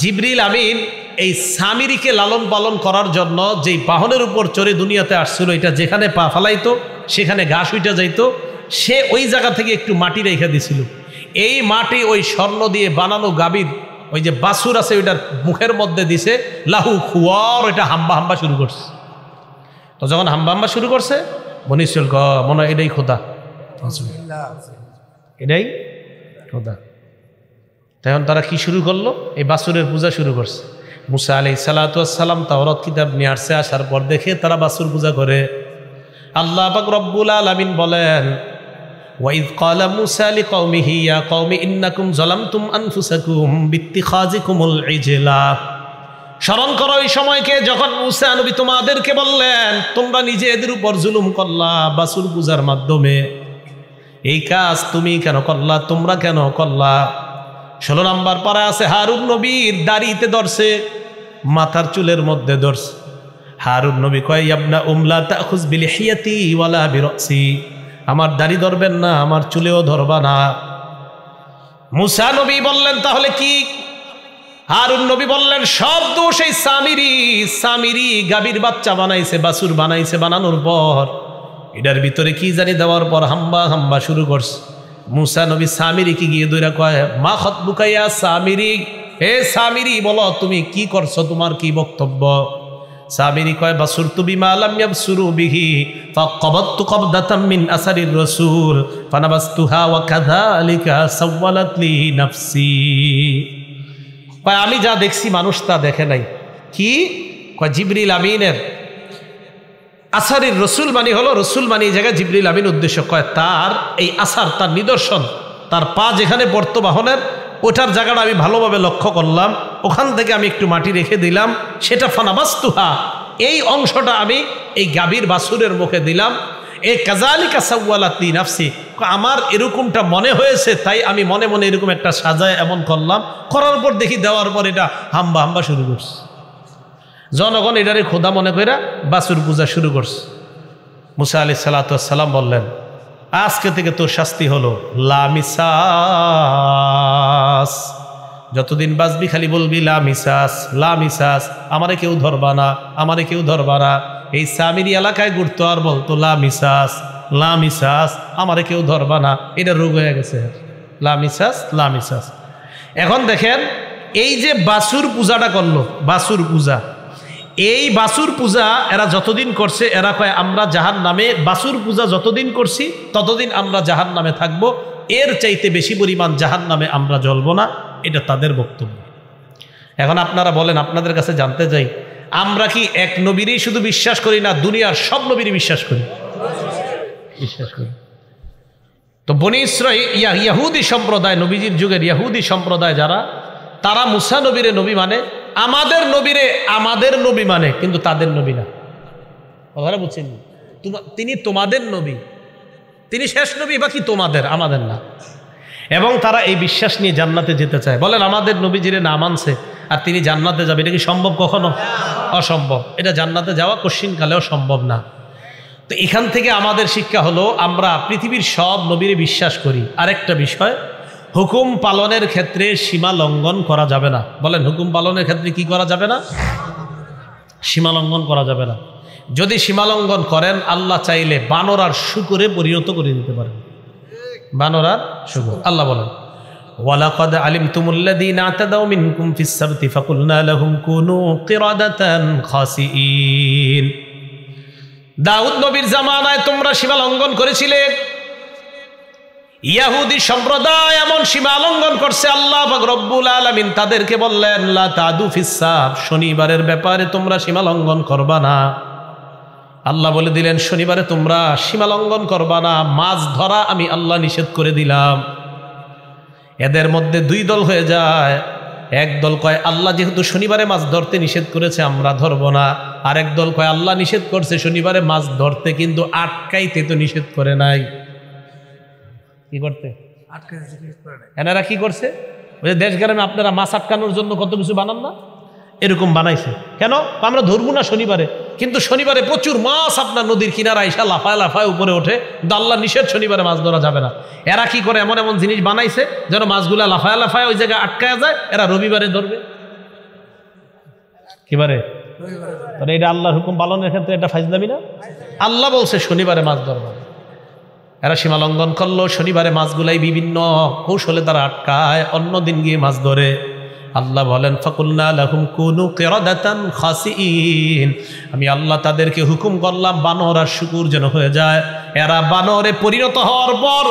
জিবরিল আমিন এই সামিরিকে লালন পালন করার জন্য যেই বাহনের উপর চড়ে দুনিয়াতে আসছিল এটা যেখানে পা ফালাইতো সেখানে ঘাস উইটা যাইতো সে ওই জায়গা থেকে একটু মাটি রেখে দিছিল এই মাটি ওই স্বর্ণ দিয়ে বানানো গাভীর ওই যে বাসুর আছে ওইটার মুখের মধ্যে দিছে লাহু খুয়ার এটা হাম্বা হাম্বা শুরু করছে তো যখন হাম্বা হাম্বা শুরু করছে বনিসুল গ মনে হয় এটাই খোদা এটাই খোদা তখন তারা কি শুরু করলো এই বাসুরের পূজা শুরু করছে মুসা আলি সালাতাম তাওরত কিতাব নিয়ে আসছে আসার পর দেখে তারা বাসুর পূজা করে আল্লাহ পাক রব্বুল আলমিন বলেন মুসা হিয়া قال ইন্নাকুম لقومه يا قوم إنكم ظلمتم أنفسكم এই জেলা স্মরণ করো ওই সময়কে যখন মুসা নবী তোমাদেরকে বললেন তোমরা নিজে এদের উপর জুলুম করলা বাসুর পূজার মাধ্যমে এই কাজ তুমি কেন করলা তোমরা কেন করলা ষোলো নম্বর পরে আছে হারুন নবীর দাড়িতে ধরছে মাথার চুলের মধ্যে ধরছে হারুন নবী কয় আপনা উমলা তা বিল হিয়াতি ওয়ালা বিরসি আমার দাড়ি ধরবেন না আমার চুলেও ধরবা না মুসা নবী বললেন তাহলে কি হারুন নবী বললেন সব দোষ এই সামিরি সামিরি গাবির বাচ্চা বানাইছে বাসুর বানাইছে বানানোর পর এটার ভিতরে কি জানি দেওয়ার পর হাম্বা হাম্বা শুরু করছে মুসা নবী সামিরি কি গিয়ে দৈরা কয় মা খত বুকাইয়া সামিরি হে সামিরি বলো তুমি কি করছো তোমার কি বক্তব্য সামিরি কয় বাসুর তুমি মালাম ইয়াব সুরু বিহি فقبضت قبضة আসারির রসুল الرسول فنبستها وكذلك سولت لي নাফসি কয় আমি যা দেখছি মানুষ তা দেখে নাই কি কয় জিবরিল আমিনের আসারির রসুল মানি হলো রসুল মানি এই জায়গায় জিবরিল আমিন উদ্দেশ্য কয় তার এই আসার তার নিদর্শন তার পা যেখানে পড়তো বাহনের ওটার জায়গাটা আমি ভালোভাবে লক্ষ্য করলাম ওখান থেকে আমি একটু মাটি রেখে দিলাম সেটা ফানাবাস্তুহা এই অংশটা আমি এই গাভীর বাসুরের মুখে দিলাম এ কাজালিকা সাউয়ালাতি নাফসি আমার এরকমটা মনে হয়েছে তাই আমি মনে মনে এরকম একটা সাজায় এমন করলাম করার পর দেখি দেওয়ার পর এটা হাম্বা হাম্বা শুরু করছে জনগণ এটারে খোদা মনে করে বাসুর পূজা শুরু করছে মুসা আলি সালাতাম বললেন আজকে থেকে তোর শাস্তি হলো লামিসাস যতদিন বাঁচবি খালি বলবি লামিসাস লামিসাস আমারে কেউ ধরবা না আমারে কেউ ধরবা না এই সামিরি এলাকায় ঘুরতো আর বলতো লামিসাস লামিসাস আমারে কেউ ধরবা না এটা রোগ হয়ে গেছে লামিসাস লামিসাস এখন দেখেন এই যে বাসুর পূজাটা করলো বাসুর পূজা এই বাসুর পূজা এরা যতদিন করছে এরা কয় আমরা জাহান নামে বাসুর পূজা যতদিন করছি ততদিন আমরা জাহান নামে থাকবো এর চাইতে বেশি পরিমাণ জাহান নামে আমরা জ্বলব না এটা তাদের বক্তব্য এখন আপনারা বলেন আপনাদের কাছে জানতে চাই আমরা কি এক নবীরই শুধু বিশ্বাস করি না দুনিয়ার সব নবীরই বিশ্বাস করি বিশ্বাস করি তো বনি ইয়া ইয়াহুদি সম্প্রদায় নবীজির যুগের ইয়াহুদি সম্প্রদায় যারা তারা মুসা নবীরে নবী মানে আমাদের নবীরে আমাদের নবী মানে কিন্তু তাদের নবী না কথাটা বুঝছেন তিনি তোমাদের নবী তিনি শেষ নবী বাকি তোমাদের আমাদের না এবং তারা এই বিশ্বাস নিয়ে জান্নাতে যেতে চায় বলেন আমাদের নবীজিরে না মানছে আর তিনি জান্নাতে যাবে এটা কি সম্ভব কখনো অসম্ভব এটা জান্নাতে যাওয়া কশিনকালেও সম্ভব না তো এখান থেকে আমাদের শিক্ষা হলো আমরা পৃথিবীর সব নবীরে বিশ্বাস করি আরেকটা বিষয় হুকুম পালনের ক্ষেত্রে সীমা লঙ্ঘন করা যাবে না বলেন হুকুম পালনের ক্ষেত্রে কি করা যাবে না সীমা লঙ্ঘন করা যাবে না যদি সীমা লঙ্ঘন করেন আল্লাহ চাইলে বানর আর শুকুরে পরিণত করে দিতে পারেন বানর আর শুকুর আল্লাহ বলেন ওয়ালাকাদ আলিম তুমুল্লাদিন আতাদাও মিনকুম ফিসাবতি ফাকুলনা লাহুম কুনু কিরাদাতান খাসিইন দাউদ নবীর জামানায় তোমরা সীমা লঙ্ঘন করেছিলে ইয়াহুদি সম্প্রদায় এমন সীমা লঙ্ঘন করছে আল্লাহ রব্বুল আলমিন তাদেরকে বললেন তাদু ফিসাব শনিবারের ব্যাপারে তোমরা সীমা লঙ্ঘন করবা না আল্লাহ বলে দিলেন শনিবারে তোমরা সীমা লঙ্ঘন করবা না মাছ ধরা আমি আল্লাহ নিষেধ করে দিলাম এদের মধ্যে দুই দল হয়ে যায় এক দল কয় আল্লাহ যেহেতু শনিবারে মাছ ধরতে নিষেধ করেছে আমরা ধরবো না এক দল কয় আল্লাহ নিষেধ করছে শনিবারে মাছ ধরতে কিন্তু আটকাইতে তো নিষেধ করে নাই কি করতে এনারা কি করছে ওই যে দেশ গ্রামে আপনারা মাছ আটকানোর জন্য কত কিছু বানান না এরকম বানাইছে কেন আমরা ধরবো না শনিবারে কিন্তু শনিবারে প্রচুর মাছ আপনার নদীর কিনারা এসা লাফায় লাফায় উপরে ওঠে দাল্লা নিষেধ শনিবারে মাছ ধরা যাবে না এরা কি করে এমন এমন জিনিস বানাইছে যেন মাছগুলা লাফায় লাফায় ওই জায়গায় আটকায় যায় এরা রবিবারে ধরবে কিবারে তাহলে এটা আল্লাহর হুকুম পালনের ক্ষেত্রে এটা দাবি না আল্লাহ বলছে শনিবারে মাছ ধরবে এরা সীমা লঙ্ঘন করলো শনিবারে মাছগুলাই বিভিন্ন কৌশলে তারা আটকায় অন্য দিন গিয়ে মাছ ধরে আল্লাহ বলেন ফকুল্লা কুনু আমি আল্লাহ তাদেরকে হুকুম করলাম বানর আর শুকুর যেন হয়ে যায় এরা বানরে পরিণত হওয়ার পর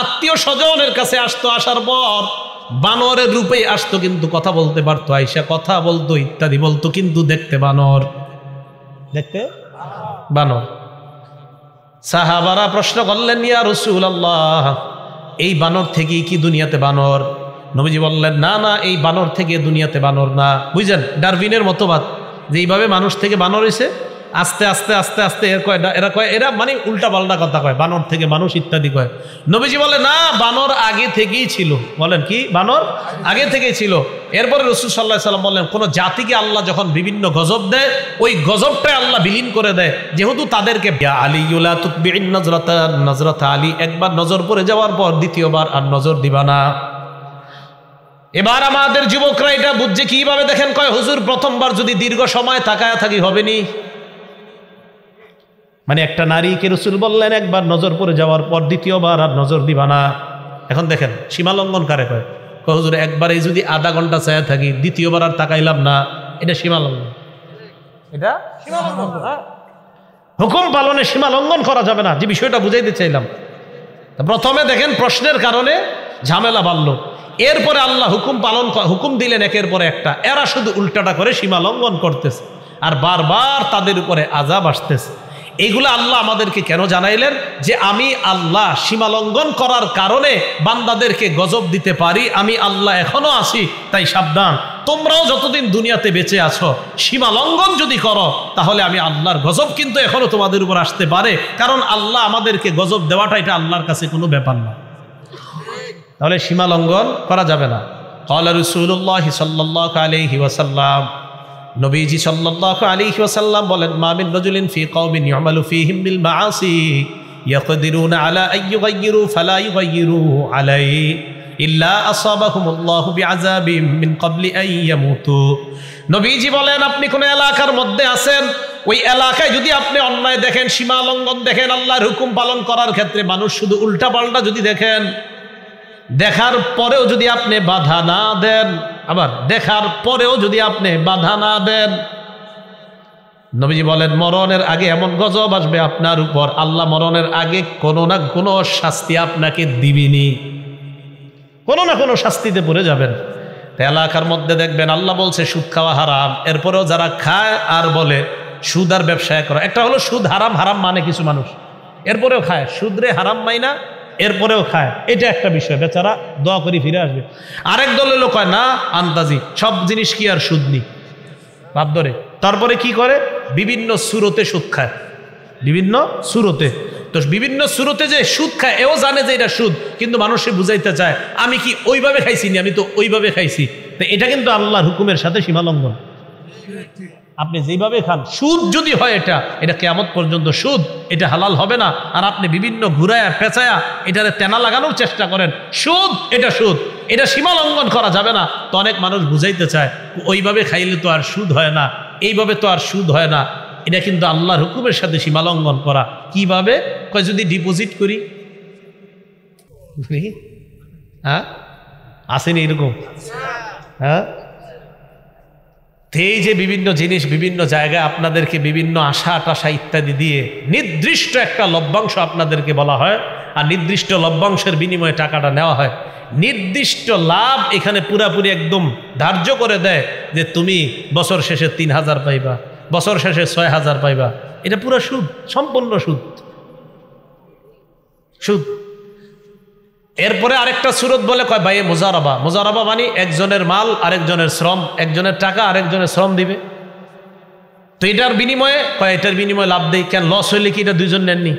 আত্মীয় স্বজনের কাছে আসতো আসার পর বানরের রূপে আসতো কিন্তু কথা বলতে পারতো আইসা কথা বলতো ইত্যাদি বলতো কিন্তু দেখতে বানর দেখতে বানর সাহাবারা প্রশ্ন করলেন ইয়া রসুল আল্লাহ এই বানর থেকেই কি দুনিয়াতে বানর নবীজি বললেন না না এই বানর থেকে দুনিয়াতে বানর না বুঝলেন ডারবিনের মতবাদ যে এইভাবে মানুষ থেকে বানর এসে আস্তে আস্তে আস্তে আস্তে এর কয় এরা কয় এরা মানে উল্টা পাল্টা কথা কয় বানর থেকে মানুষ ইত্যাদি কয় নবীজি বলে না বানর আগে থেকেই ছিল বলেন কি বানর আগে থেকেই ছিল এরপরে রসুল সাল্লাহ সাল্লাম বললেন কোনো জাতিকে আল্লাহ যখন বিভিন্ন গজব দেয় ওই গজবটাই আল্লাহ বিলীন করে দেয় যেহেতু তাদেরকে আলী নজরাতা আলী একবার নজর পড়ে যাওয়ার পর দ্বিতীয়বার আর নজর দিবা না এবার আমাদের যুবকরা এটা বুঝছে কিভাবে দেখেন কয় হুজুর প্রথমবার যদি দীর্ঘ সময় তাকায়া থাকি হবেনি মানে একটা নারীকে রসুল বললেন একবার নজর পড়ে যাওয়ার পর দ্বিতীয়বার আর নজর দিবা না এখন দেখেন সীমালঙ্ঘন কারে কয় হুজুর একবারে যদি আধা ঘন্টা চায়া থাকি দ্বিতীয়বার আর তাকাইলাম না এটা সীমালঙ্ঘন এটা হ্যাঁ। হুকুম পালনে সীমালঙ্ঘন করা যাবে না যে বিষয়টা বুঝাইতে চাইলাম প্রথমে দেখেন প্রশ্নের কারণে ঝামেলা বাড়লো এরপরে আল্লাহ হুকুম পালন হুকুম দিলেন একের পরে একটা এরা শুধু উল্টাটা করে সীমা লঙ্ঘন করতেছে আর বারবার তাদের উপরে আজাব আসতেছে এগুলো আল্লাহ আমাদেরকে কেন জানাইলেন যে আমি আল্লাহ সীমা লঙ্ঘন করার কারণে বান্দাদেরকে গজব দিতে পারি আমি আল্লাহ এখনো আসি তাই সাবধান তোমরাও যতদিন দুনিয়াতে বেঁচে আছো সীমা লঙ্ঘন যদি করো তাহলে আমি আল্লাহর গজব কিন্তু এখনো তোমাদের উপর আসতে পারে কারণ আল্লাহ আমাদেরকে গজব দেওয়াটা এটা আল্লাহর কাছে কোনো ব্যাপার না তাহলে সীমা লঙ্ঘন করা যাবে না কলা রসুল্লাহ সাল্লাহ আলহি ওয়াসাল্লাম নবীজি সাল্লাহ আলহি ওয়াসাল্লাম বলেন মামিন রজুলিন ফি কৌমিন ইয়ামালু ফি হিমবিল মাসি يقدرون على أن يغيروا فلا يغيروا عليه ইল্লা আসাবাহুমুল্লাহু বিআযাবিম মিন ক্বাবলি আন ইয়ামুতু নবীজি বলেন আপনি কোন এলাকার মধ্যে আছেন ওই এলাকায় যদি আপনি অন্যায় দেখেন সীমা লঙ্ঘন দেখেন আল্লাহর হুকুম পালন করার ক্ষেত্রে মানুষ শুধু উল্টা পাল্টা যদি দেখেন দেখার পরেও যদি আপনি বাধা না দেন আবার দেখার পরেও যদি আপনি বাধা না দেন নবীজি বলেন মরণের আগে এমন গজব আসবে আপনার উপর আল্লাহ মরণের আগে কোনো না কোনো শাস্তি আপনাকে দিবিনি কোনো না কোনো শাস্তিতে পড়ে যাবেন এলাকার মধ্যে দেখবেন আল্লাহ বলছে সুদ খাওয়া হারাম এরপরেও যারা খায় আর বলে সুদ আর ব্যবসায় করা একটা হলো সুদ হারাম হারাম মানে কিছু মানুষ এরপরেও খায় সুদরে হারাম মাইনা এরপরেও খায় এটা একটা বিষয় বেচারা দোয়া করি ফিরে আসবে আরেক দলের লোক হয় না আন্দাজি সব জিনিস কি আর সুদ নি ভাব ধরে তারপরে কি করে বিভিন্ন সুরতে সুদ খায় বিভিন্ন সুরতে তো বিভিন্ন সুরতে যে সুদ খায় এও জানে যে এটা সুদ কিন্তু মানুষে বুঝাইতে চায় আমি কি ওইভাবে খাইছি নি আমি তো ওইভাবে খাইছি তো এটা কিন্তু আল্লাহর হুকুমের সাথে সীমালঙ্ঘন আপনি যেভাবে খান সুদ যদি হয় এটা এটা কেমন পর্যন্ত সুদ এটা হালাল হবে না আর আপনি বিভিন্ন ঘুরায়া পেঁচায়া এটাতে তেনা লাগানোর চেষ্টা করেন সুদ এটা সুদ এটা সীমা লঙ্ঘন করা যাবে না তো অনেক মানুষ বুঝাইতে চায় ওইভাবে খাইলে তো আর সুদ হয় না এইভাবে তো আর সুদ হয় না এটা কিন্তু আল্লাহর হুকুমের সাথে সীমা লঙ্ঘন করা কিভাবে কয় যদি ডিপোজিট করি হ্যাঁ আসেনি এরকম হ্যাঁ তো এই যে বিভিন্ন জিনিস বিভিন্ন জায়গায় আপনাদেরকে বিভিন্ন আশা টাশা ইত্যাদি দিয়ে নির্দিষ্ট একটা লভ্যাংশ আপনাদেরকে বলা হয় আর নির্দিষ্ট লভ্যাংশের বিনিময়ে টাকাটা নেওয়া হয় নির্দিষ্ট লাভ এখানে পুরাপুরি একদম ধার্য করে দেয় যে তুমি বছর শেষে তিন হাজার পাইবা বছর শেষে ছয় হাজার পাইবা এটা পুরো সুদ সম্পূর্ণ সুদ সুদ এরপরে আরেকটা সুরত বলে কয় ভাই মোজারাবা মোজারাবা মানে একজনের মাল আরেকজনের শ্রম একজনের টাকা আরেকজনের শ্রম দিবে তো এটার বিনিময়ে কয় এটার বিনিময়ে লাভ দেই কেন লস হইলে কি এটা দুজন নেননি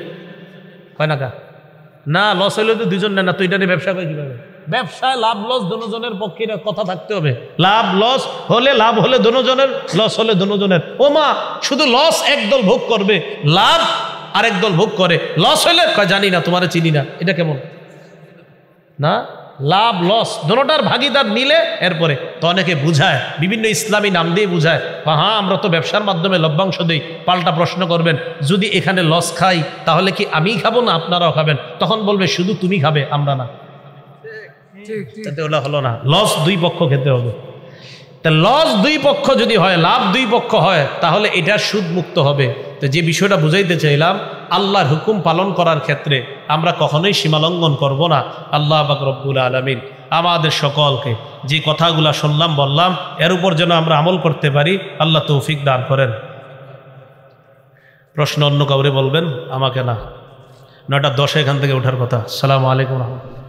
কয় না কা না লস হইলে তো দুজন নেন না তো এটা নিয়ে ব্যবসা করে কীভাবে ব্যবসায় লাভ লস দুজনের পক্ষে কথা থাকতে হবে লাভ লস হলে লাভ হলে দুজনের লস হলে দুজনের ও মা শুধু লস একদল ভোগ করবে লাভ আরেক দল ভোগ করে লস হলে জানি না তোমার চিনি না এটা কেমন না লাভ লস দোনোটার ভাগিদার নিলে এরপরে তো অনেকে বুঝায় বিভিন্ন ইসলামী নাম দিয়ে বুঝায় বা হ্যাঁ আমরা তো ব্যবসার মাধ্যমে লভ্যাংশ দিই পাল্টা প্রশ্ন করবেন যদি এখানে লস খাই তাহলে কি আমি খাবো না আপনারাও খাবেন তখন বলবে শুধু তুমি খাবে আমরা না ওলা হলো না লস দুই পক্ষ খেতে হবে তা লস দুই পক্ষ যদি হয় লাভ দুই পক্ষ হয় তাহলে এটা সুদ মুক্ত হবে তো যে বিষয়টা বুঝাইতে চাইলাম আল্লাহর হুকুম পালন করার ক্ষেত্রে আমরা কখনোই সীমালঙ্ঘন করব না আল্লাহ বাকরবুল আলমিন আমাদের সকলকে যে কথাগুলা শুনলাম বললাম এর উপর যেন আমরা আমল করতে পারি আল্লাহ তৌফিক দান করেন প্রশ্ন অন্য কাউরে বলবেন আমাকে না নটা দশে এখান থেকে ওঠার কথা সালাম আলাইকুম রহমতুল্লাহ